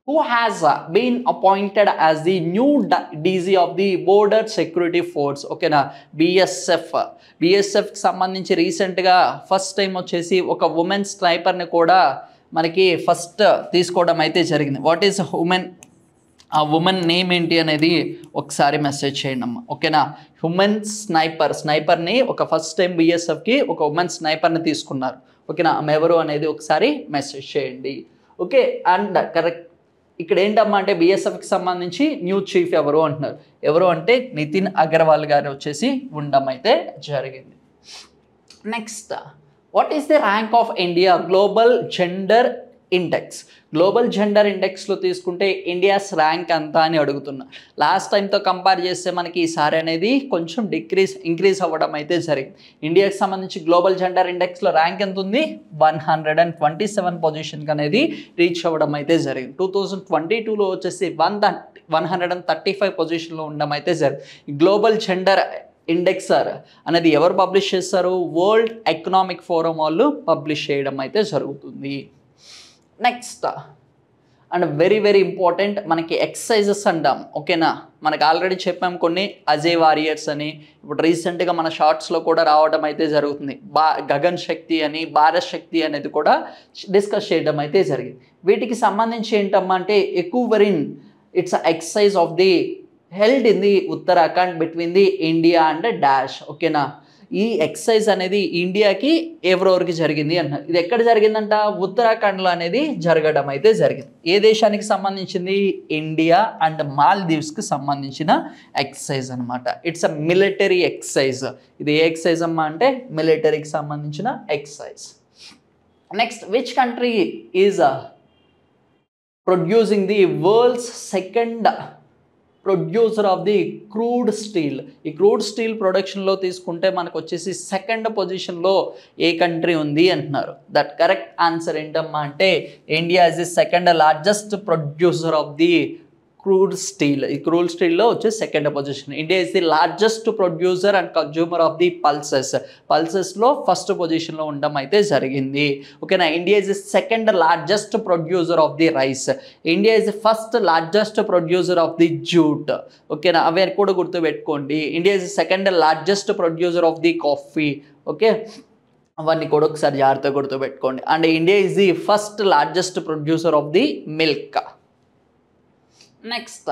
who has been appointed as the new DG of the border security force ఓకేనా బిఎస్ఎఫ్ బిఎస్ఎఫ్కి సంబంధించి రీసెంట్గా ఫస్ట్ టైం వచ్చేసి ఒక ఉమెన్ స్నైపర్ని కూడా మనకి ఫస్ట్ తీసుకోవడం అయితే జరిగింది వాట్ ఈస్ ఉమెన్ ఆ ఉమెన్ నేమ్ ఏంటి అనేది ఒకసారి మెసేజ్ చేయండి అమ్మ ఓకేనా హ్యుమెన్ స్నైపర్ స్నైపర్ని ఒక ఫస్ట్ టైం బిఎస్ఎఫ్కి ఒక ఉమెన్ స్నైపర్ని తీసుకున్నారు ఓకేనా ఆమె ఎవరు అనేది ఒకసారి మెసేజ్ చేయండి ఓకే అండ్ కరెక్ట్ ఇక్కడ ఏంటమ్మా అంటే బిఎస్ఎఫ్కి సంబంధించి న్యూ చీఫ్ ఎవరు అంటున్నారు ఎవరు అంటే నితిన్ అగర్వాల్ గారు వచ్చేసి ఉండడం అయితే జరిగింది next what is the rank of India global gender index global gender ఇండెక్స్లో తీసుకుంటే ఇండియాస్ ర్యాంక్ అంతా అని అడుగుతున్నా లాస్ట్ టైంతో కంపేర్ చేస్తే మనకి ఈసారి అనేది కొంచెం డిక్రీస్ ఇంక్రీజ్ అవ్వడం అయితే జరిగింది ఇండియాకి సంబంధించి గ్లోబల్ జెండర్ ఇండెక్స్లో ర్యాంక్ ఎంత ఉంది one hundred and twenty seven పొజిషన్కి అనేది రీచ్ అవ్వడం అయితే జరిగింది టూ థౌజండ్ ట్వంటీ టూలో వచ్చేసి one one hundred and thirty five పొజిషన్లో ఉండడం అయితే జరిగింది గ్లోబల్ జెండర్ ఇండెక్సర్ అనేది ఎవరు పబ్లిష్ చేస్తారు వరల్డ్ ఎకనామిక్ ఫోరం వాళ్ళు పబ్లిష్ చేయడం అయితే జరుగుతుంది next and very very important మనకి ఎక్సర్సైజెస్ అంటాం ఓకేనా మనకు ఆల్రెడీ చెప్పాం కొన్ని అజయ్ వారియర్స్ అని ఇప్పుడు రీసెంట్గా మన షార్ట్స్లో కూడా రావడం అయితే జరుగుతుంది బా గగన్ శక్తి అని భారత్ శక్తి అనేది కూడా డిస్కస్ చేయడం అయితే జరిగింది వీటికి సంబంధించి ఏంటమ్మా అంటే ఎక్కువరిన్ it's exercise of the held in the Uttarakhand between the India and dash ఓకేనా ఈ ఎక్సర్సైజ్ అనేది ఇండియాకి ఎవరెవరికి జరిగింది అంటున్నారు ఇది ఎక్కడ జరిగిందంట ఉత్తరాఖండ్లో అనేది జరగడం అయితే జరిగింది ఏ దేశానికి సంబంధించింది ఇండియా అండ్ మాల్దీవ్స్కి సంబంధించిన ఎక్సర్సైజ్ అనమాట ఇట్స్ అ మిలిటరీ ఎక్సర్సైజ్ ఇది ఏ ఎక్సైజ్ అమ్మా అంటే మిలిటరీకి సంబంధించిన exercise next which country is producing the world's second producer of the crude steel ఈ క్రూడ్ స్టీల్ ప్రొడక్షన్లో తీసుకుంటే మనకు వచ్చేసి సెకండ్ పొజిషన్లో ఏ కంట్రీ ఉంది అంటున్నారు దట్ కరెక్ట్ ఆన్సర్ ఏంటమ్మా అంటే India is the second largest producer of the crude steel ఈ క్రూడ్ స్టీల్లో వచ్చే second position India is the largest producer and consumer of the pulses పల్సెస్లో ఫస్ట్ పొజిషన్లో ఉండడం అయితే జరిగింది ఓకేనా India is the second largest producer of the rice India is the first largest producer of the jute ఓకేనా అవి కూడా గుర్తుపెట్టుకోండి India is the second largest producer of the coffee okay అవన్నీ కూడా ఒకసారి జాగ్రత్తగా గుర్తుపెట్టుకోండి and India is the first largest producer of the milk next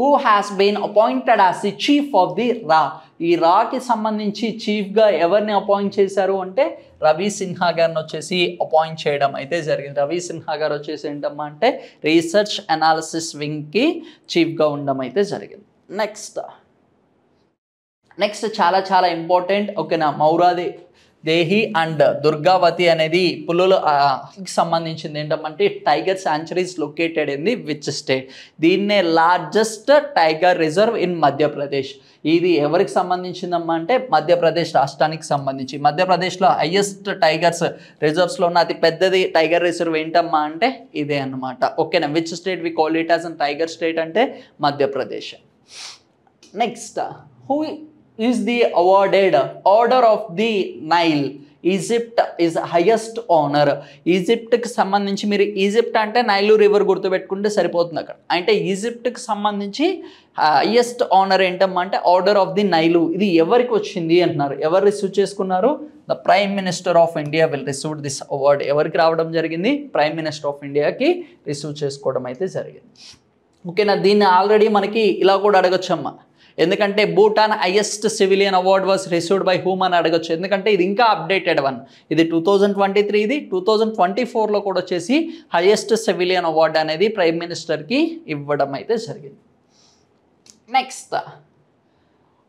who has been appointed as the chief of the రా ఈ రాకి సంబంధించి చీఫ్గా ఎవరిని అపాయింట్ చేశారు అంటే రవి సిన్హా గారిని వచ్చేసి అపాయింట్ చేయడం అయితే జరిగింది రవి సిన్హా గారు వచ్చేసి ఏంటమ్మా అంటే రీసెర్చ్ అనాలిసిస్ వింగ్కి చీఫ్గా ఉండడం అయితే జరిగింది నెక్స్ట్ నెక్స్ట్ చాలా చాలా ఇంపార్టెంట్ ఓకేనా మౌరాది దేహి అండ్ దుర్గావతి అనేది పులులు సంబంధించింది ఏంటంటే tiger sanctuaries located in the which state దీన్నే largest tiger reserve in Madhya Pradesh ఇది ఎవరికి సంబంధించిందమ్మా అంటే మధ్యప్రదేశ్ రాష్ట్రానికి సంబంధించి మధ్యప్రదేశ్లో హయ్యెస్ట్ టైగర్స్ రిజర్వ్స్లో ఉన్న అతి పెద్దది టైగర్ రిజర్వ్ ఏంటమ్మా అంటే ఇదే అనమాట ఓకేనా which state we call it as an tiger state అంటే Madhya Pradesh next who is the awarded order of the Nile Egypt is highest honour ఈజిప్ట్కి సంబంధించి మీరు ఈజిప్ట్ అంటే నైలు రివర్ గుర్తుపెట్టుకుంటే సరిపోతుంది అక్కడ అంటే ఈజిప్ట్కి సంబంధించి హయ్యెస్ట్ ఓనర్ ఏంటమ్మా అంటే ఆర్డర్ ఆఫ్ ది నైలు ఇది ఎవరికి వచ్చింది అంటున్నారు ఎవరు రిసీవ్ చేసుకున్నారు the prime minister of India will receive this award ఎవరికి రావడం జరిగింది ప్రైమ్ మినిస్టర్ ఆఫ్ ఇండియాకి రిసీవ్ చేసుకోవడం అయితే జరిగింది ఓకేనా దీన్ని ఆల్రెడీ మనకి ఇలా కూడా అడగచ్చమ్మా ఎందుకంటే Bhutan highest civilian award was received by whom అని అడగచ్చు ఎందుకంటే ఇది ఇంకా అప్డేటెడ్ వన్ ఇది టూ థౌజండ్ ట్వంటీ త్రీ ఇది టూ థౌజండ్ ట్వంటీ ఫోర్లో కూడా వచ్చేసి హయ్యెస్ట్ సివిలియన్ అవార్డు అనేది ప్రైమ్ మినిస్టర్కి ఇవ్వడం అయితే జరిగింది నెక్స్ట్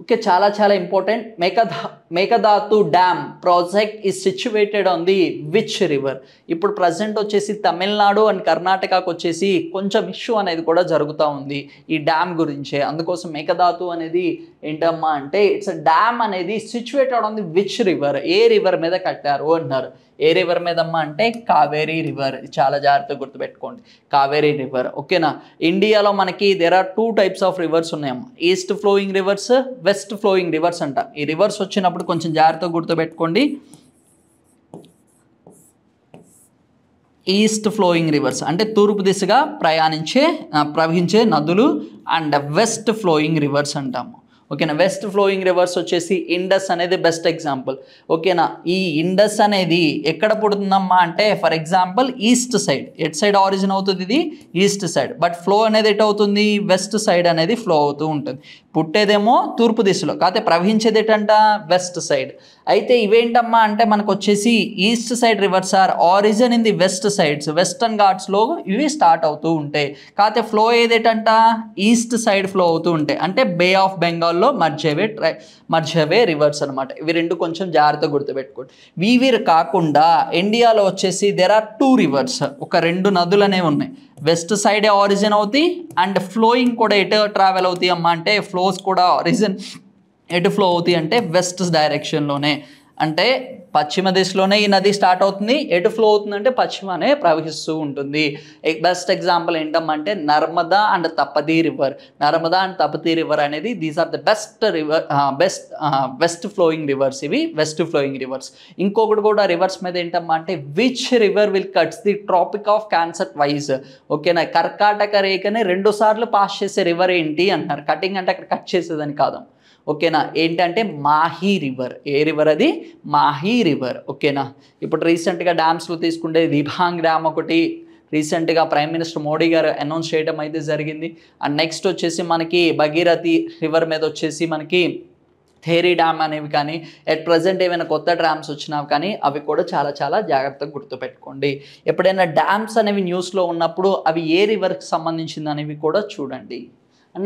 ఓకే చాలా చాలా ఇంపార్టెంట్ మేకదా Mekedatu dam project is situated on the which river ఇప్పుడు ప్రజెంట్ వచ్చేసి తమిళనాడు అండ్ కర్ణాటకకు వచ్చేసి కొంచెం ఇష్యూ అనేది కూడా జరుగుతూ ఉంది ఈ డ్యామ్ గురించే అందుకోసం మేకదాతు అనేది ఏంటమ్మా అంటే ఇట్స్ డ్యామ్ అనేది situated on the which river ఏ రివర్ మీద కట్టారు అన్నారు ఏ రివర్ మీదమ్మా అంటే కావేరీ రివర్ చాలా జాగ్రత్తగా గుర్తుపెట్టుకోండి కావేరీ రివర్ ఓకేనా ఇండియాలో మనకి there are two types of rivers ఉన్నాయమ్మా east flowing rivers west flowing rivers అంట ఈ రివర్స్ వచ్చినప్పుడు కొంచెం జాగ్రత్తగా గుర్తుపెట్టుకోండి ఈస్ట్ ఫ్లోయింగ్ రివర్స్ అంటే తూర్పు దిశగా ప్రయాణించే ప్రవహించే నదులు అండ్ వెస్ట్ ఫ్లోయింగ్ రివర్స్ అంటాము ఓకేనా వెస్ట్ ఫ్లోయింగ్ రివర్స్ వచ్చేసి ఇండస్ అనేది బెస్ట్ ఎగ్జాంపుల్ ఓకేనా ఈ ఇండస్ అనేది ఎక్కడ పుడుతుందమ్మా అంటే for example east side at side origin అవుతుంది ఇది ఈస్ట్ సైడ్ బట్ ఫ్లో అనేది ఎటు అవుతుంది వెస్ట్ సైడ్ అనేది ఫ్లో అవుతూ ఉంటుంది పుట్టేదేమో తూర్పు దిశలో కాకపోతే ప్రవహించేది ఏంటంట వెస్ట్ సైడ్ అయితే ఇవేంటమ్మా అంటే మనకు వచ్చేసి east side rivers are origin in the west sides western ఘాట్స్లో ఇవి స్టార్ట్ అవుతూ ఉంటాయి కాకపోతే ఫ్లో ఏదేటంట ఈస్ట్ సైడ్ ఫ్లో అవుతూ ఉంటాయి అంటే బే ఆఫ్ బెంగాల్లో మర్జవే ట్రై మర్జవే రివర్స్ అనమాట ఇవి రెండు కొంచెం జాగ్రత్తగా గుర్తుపెట్టుకోండి వీవి కాకుండా ఇండియాలో వచ్చేసి దెర్ ఆర్ టూ రివర్స్ ఒక రెండు నదులు అనేవి ఉన్నాయి వెస్ట్ సైడే ఆరిజిన్ అవుతాయి అండ్ ఫ్లోయింగ్ కూడా ఎటు ట్రావెల్ అవుతాయి అమ్మా అంటే ఫ్లోస్ కూడా ఆరిజిన్ ఎటు ఫ్లో అవుతాయి అంటే వెస్ట్ డైరెక్షన్లోనే అంటే పశ్చిమ దిశలోనే ఈ నది స్టార్ట్ అవుతుంది ఎటు ఫ్లో అవుతుందంటే పశ్చిమనే ప్రవహిస్తూ ఉంటుంది బెస్ట్ ఎగ్జాంపుల్ ఏంటమ్మంటే Narmada and Tapti river Narmada and Tapti river అనేది these are the best river best west flowing rivers ఇవి వెస్ట్ ఫ్లోయింగ్ రివర్స్ ఇంకొకటి కూడా రివర్స్ మీద ఏంటమ్మా అంటే which river will cuts the tropic of cancer వైజ్ ఓకేనా కర్కాటక రేఖని రెండు సార్లు పాస్ చేసే రివర్ ఏంటి అంటున్నారు కటింగ్ అంటే అక్కడ కట్ చేసేదని కాదు ఓకేనా ఏంటంటే మాహీ రివర్ ఏ రివర్ అది మాహీ రివర్ ఓకేనా ఇప్పుడు రీసెంట్గా డ్యామ్స్లో తీసుకుంటే దిభాంగ్ డ్యామ్ ఒకటి రీసెంట్గా ప్రైమ్ మినిస్టర్ మోడీ గారు అనౌన్స్ చేయడం అయితే జరిగింది అండ్ నెక్స్ట్ వచ్చేసి మనకి భగీరథి రివర్ మీద వచ్చేసి మనకి థేరీ డ్యామ్ అనేవి కానీ ఎట్ ప్రజెంట్ ఏమైనా కొత్త డ్యామ్స్ వచ్చినా కానీ అవి కూడా చాలా చాలా జాగ్రత్తగా గుర్తుపెట్టుకోండి ఎప్పుడైనా డ్యామ్స్ అనేవి న్యూస్లో ఉన్నప్పుడు అవి ఏ రివర్కి సంబంధించింది అనేవి కూడా చూడండి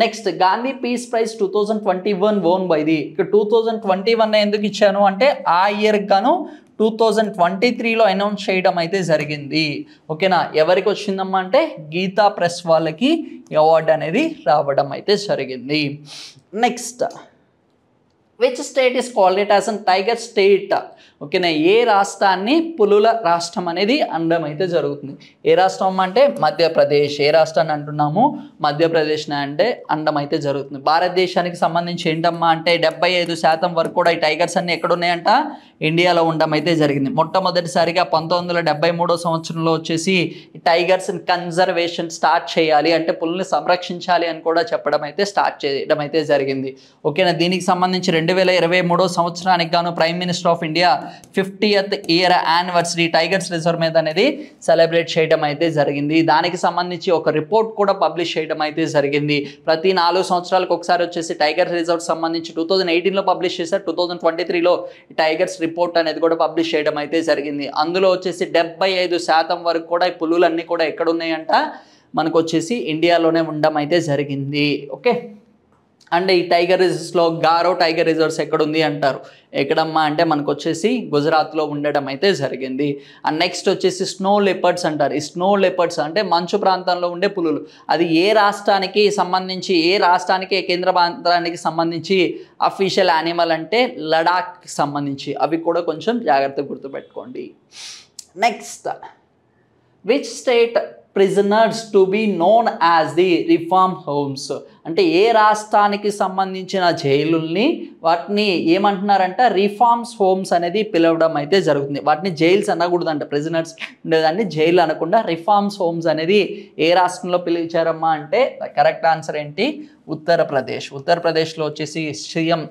next Gandhi peace prize two thousand twenty one won by the ఇక టూ థౌజండ్ ట్వంటీ వన్ ఎందుకు ఇచ్చాను అంటే ఆ ఇయర్కి గాను టూ థౌజండ్ ట్వంటీ త్రీలో అనౌన్స్ చేయడం అయితే జరిగింది ఓకేనా ఎవరికి వచ్చిందమ్మా అంటే గీతా ప్రెస్ వాళ్ళకి అవార్డు అనేది రావడం అయితే జరిగింది next which state is called it as an tiger state ఓకేనా ఏ రాష్ట్రాన్ని పులుల రాష్ట్రం అనేది అండం అయితే జరుగుతుంది ఏ రాష్ట్రం అంటే మధ్యప్రదేశ్ ఏ రాష్ట్రాన్ని అంటున్నాము మధ్యప్రదేశ్ అంటే అండం అయితే జరుగుతుంది భారతదేశానికి సంబంధించి ఏంటమ్మా అంటే డెబ్బై ఐదు శాతం వరకు కూడా ఈ టైగర్స్ అన్ని ఎక్కడున్నాయంట ఇండియాలో ఉండడం అయితే జరిగింది మొట్టమొదటిసారిగా పంతొమ్మిది వందల మూడో సంవత్సరంలో వచ్చేసి టైగర్స్ కన్జర్వేషన్ స్టార్ట్ చేయాలి అంటే పులుల్ని సంరక్షించాలి అని కూడా చెప్పడం అయితే స్టార్ట్ చేయడం అయితే జరిగింది ఓకేనా దీనికి సంబంధించి రెండు వేల ఇరవై మూడో సంవత్సరానికి గాను prime minister of India fiftieth year anniversary tigers reserve మీద అనేది సెలబ్రేట్ చేయడం అయితే జరిగింది దానికి సంబంధించి ఒక రిపోర్ట్ కూడా పబ్లిష్ చేయడం అయితే జరిగింది ప్రతి నాలుగు సంవత్సరాలకు ఒకసారి వచ్చేసి టైగర్స్ రిజర్వ్ సంబంధించి టూ థౌజండ్ ఎయిటీన్లో పబ్లిష్ చేశారు టూ థౌజండ్ ట్వంటీ త్రీలో టైగర్స్ రిపోర్ట్ అనేది కూడా పబ్లిష్ చేయడం అయితే జరిగింది అందులో వచ్చేసి డెబ్బై ఐదు శాతం వరకు కూడా ఈ పులులన్నీ కూడా ఉన్నాయంట మనకు వచ్చేసి ఇండియాలోనే ఉండడం అయితే జరిగింది ఓకే అండ్ ఈ టైగర్ రిజర్వ్స్లో గారో టైగర్ రిజర్వ్స్ ఎక్కడుంది అంటారు ఎక్కడమ్మా అంటే మనకు వచ్చేసి గుజరాత్లో ఉండడం అయితే జరిగింది అండ్ నెక్స్ట్ వచ్చేసి స్నో లెపర్డ్స్ అంటారు ఈ స్నో లెపర్డ్స్ అంటే మంచు ప్రాంతంలో ఉండే పులులు అది ఏ రాష్ట్రానికి సంబంధించి ఏ రాష్ట్రానికి ఏ కేంద్ర ప్రాంతానికి సంబంధించి అఫీషియల్ యానిమల్ అంటే లడాఖ్కి సంబంధించి అవి కూడా కొంచెం జాగ్రత్త గుర్తుపెట్టుకోండి next which state prisoners to be known as the reform homes అంటే ఏ రాష్ట్రానికి సంబంధించిన జైలుల్ని వాటిని ఏమంటున్నారంట రిఫార్మ్స్ హోమ్స్ అనేది పిలవడం అయితే జరుగుతుంది వాటిని జైల్స్ అనకూడదంట ప్రెసిడెంట్స్ ఉండేదాన్ని జైలు అనకుండా రిఫార్మ్స్ హోమ్స్ అనేది ఏ రాష్ట్రంలో పిలిచారమ్మా అంటే కరెక్ట్ ఆన్సర్ ఏంటి ఉత్తరప్రదేశ్ ఉత్తరప్రదేశ్లో వచ్చేసి సీఎం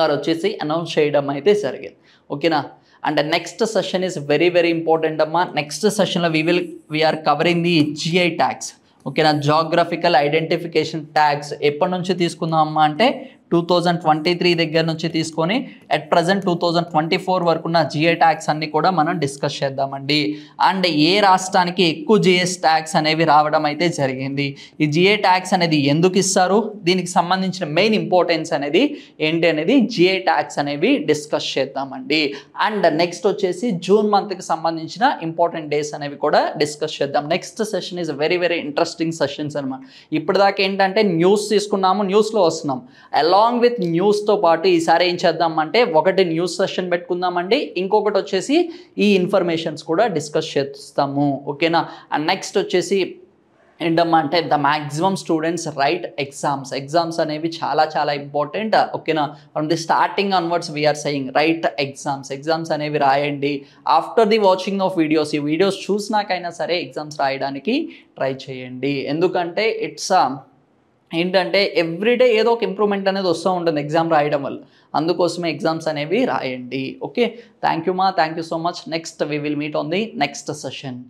గారు వచ్చేసి అనౌన్స్ చేయడం అయితే జరిగింది ఓకేనా and next session is very very important అమ్మా నెక్స్ట్ సెషన్లో we will we are covering the GI tags ఓకేనా జాగ్రఫికల్ ఐడెంటిఫికేషన్ ట్యాగ్స్ ఎప్పటి నుంచి అమ్మా అంటే టూ థౌజండ్ ట్వంటీ త్రీ దగ్గర నుంచి తీసుకొని at present two thousand twenty four వరకు ఉన్న జిఏ ట్యాక్స్ అన్ని కూడా మనం డిస్కస్ చేద్దామండి అండ్ ఏ రాష్ట్రానికి ఎక్కువ జిఎస్ ట్యాక్స్ అనేవి రావడం అయితే జరిగింది ఈ జిఏ ట్యాక్స్ అనేది ఎందుకు ఇస్తారు దీనికి సంబంధించిన మెయిన్ ఇంపార్టెన్స్ అనేది ఏంటి అనేది జిఏ ట్యాక్స్ అనేవి డిస్కస్ చేద్దామండి అండ్ నెక్స్ట్ వచ్చేసి జూన్ మంత్కి సంబంధించిన ఇంపార్టెంట్ డేస్ అనేవి కూడా డిస్కస్ చేద్దాం next session is very very interesting sessions అనమాట ఇప్పటిదాకా ఏంటంటే న్యూస్ తీసుకున్నాము న్యూస్లో వస్తున్నాం ఎలా అలాంగ్ విత్ న్యూస్తో పాటు ఈసారి ఏం చేద్దాం అంటే ఒకటి న్యూస్ సెషన్ పెట్టుకుందామండి ఇంకొకటి వచ్చేసి ఈ ఇన్ఫర్మేషన్స్ కూడా డిస్కస్ చేస్తాము ఓకేనా అండ్ నెక్స్ట్ వచ్చేసి ఏంటమ్మా అంటే the maximum students write exams exams అనేవి చాలా చాలా ఇంపార్టెంట్ ఓకేనా from the starting onwards we are saying write exams exams అనేవి రాయండి after the watching of videos ఈ వీడియోస్ చూసినాకైనా సరే ఎగ్జామ్స్ రాయడానికి ట్రై చేయండి ఎందుకంటే ఇట్స్ ఏంటంటే ఎవ్రీడే ఏదో ఒక ఇంప్రూవ్మెంట్ అనేది వస్తూ ఉంటుంది ఎగ్జామ్ రాయడం వల్ల అందుకోసమే ఎగ్జామ్స్ అనేవి రాయండి ఓకే థ్యాంక్ యూ మా thank you so much next we will meet on the next session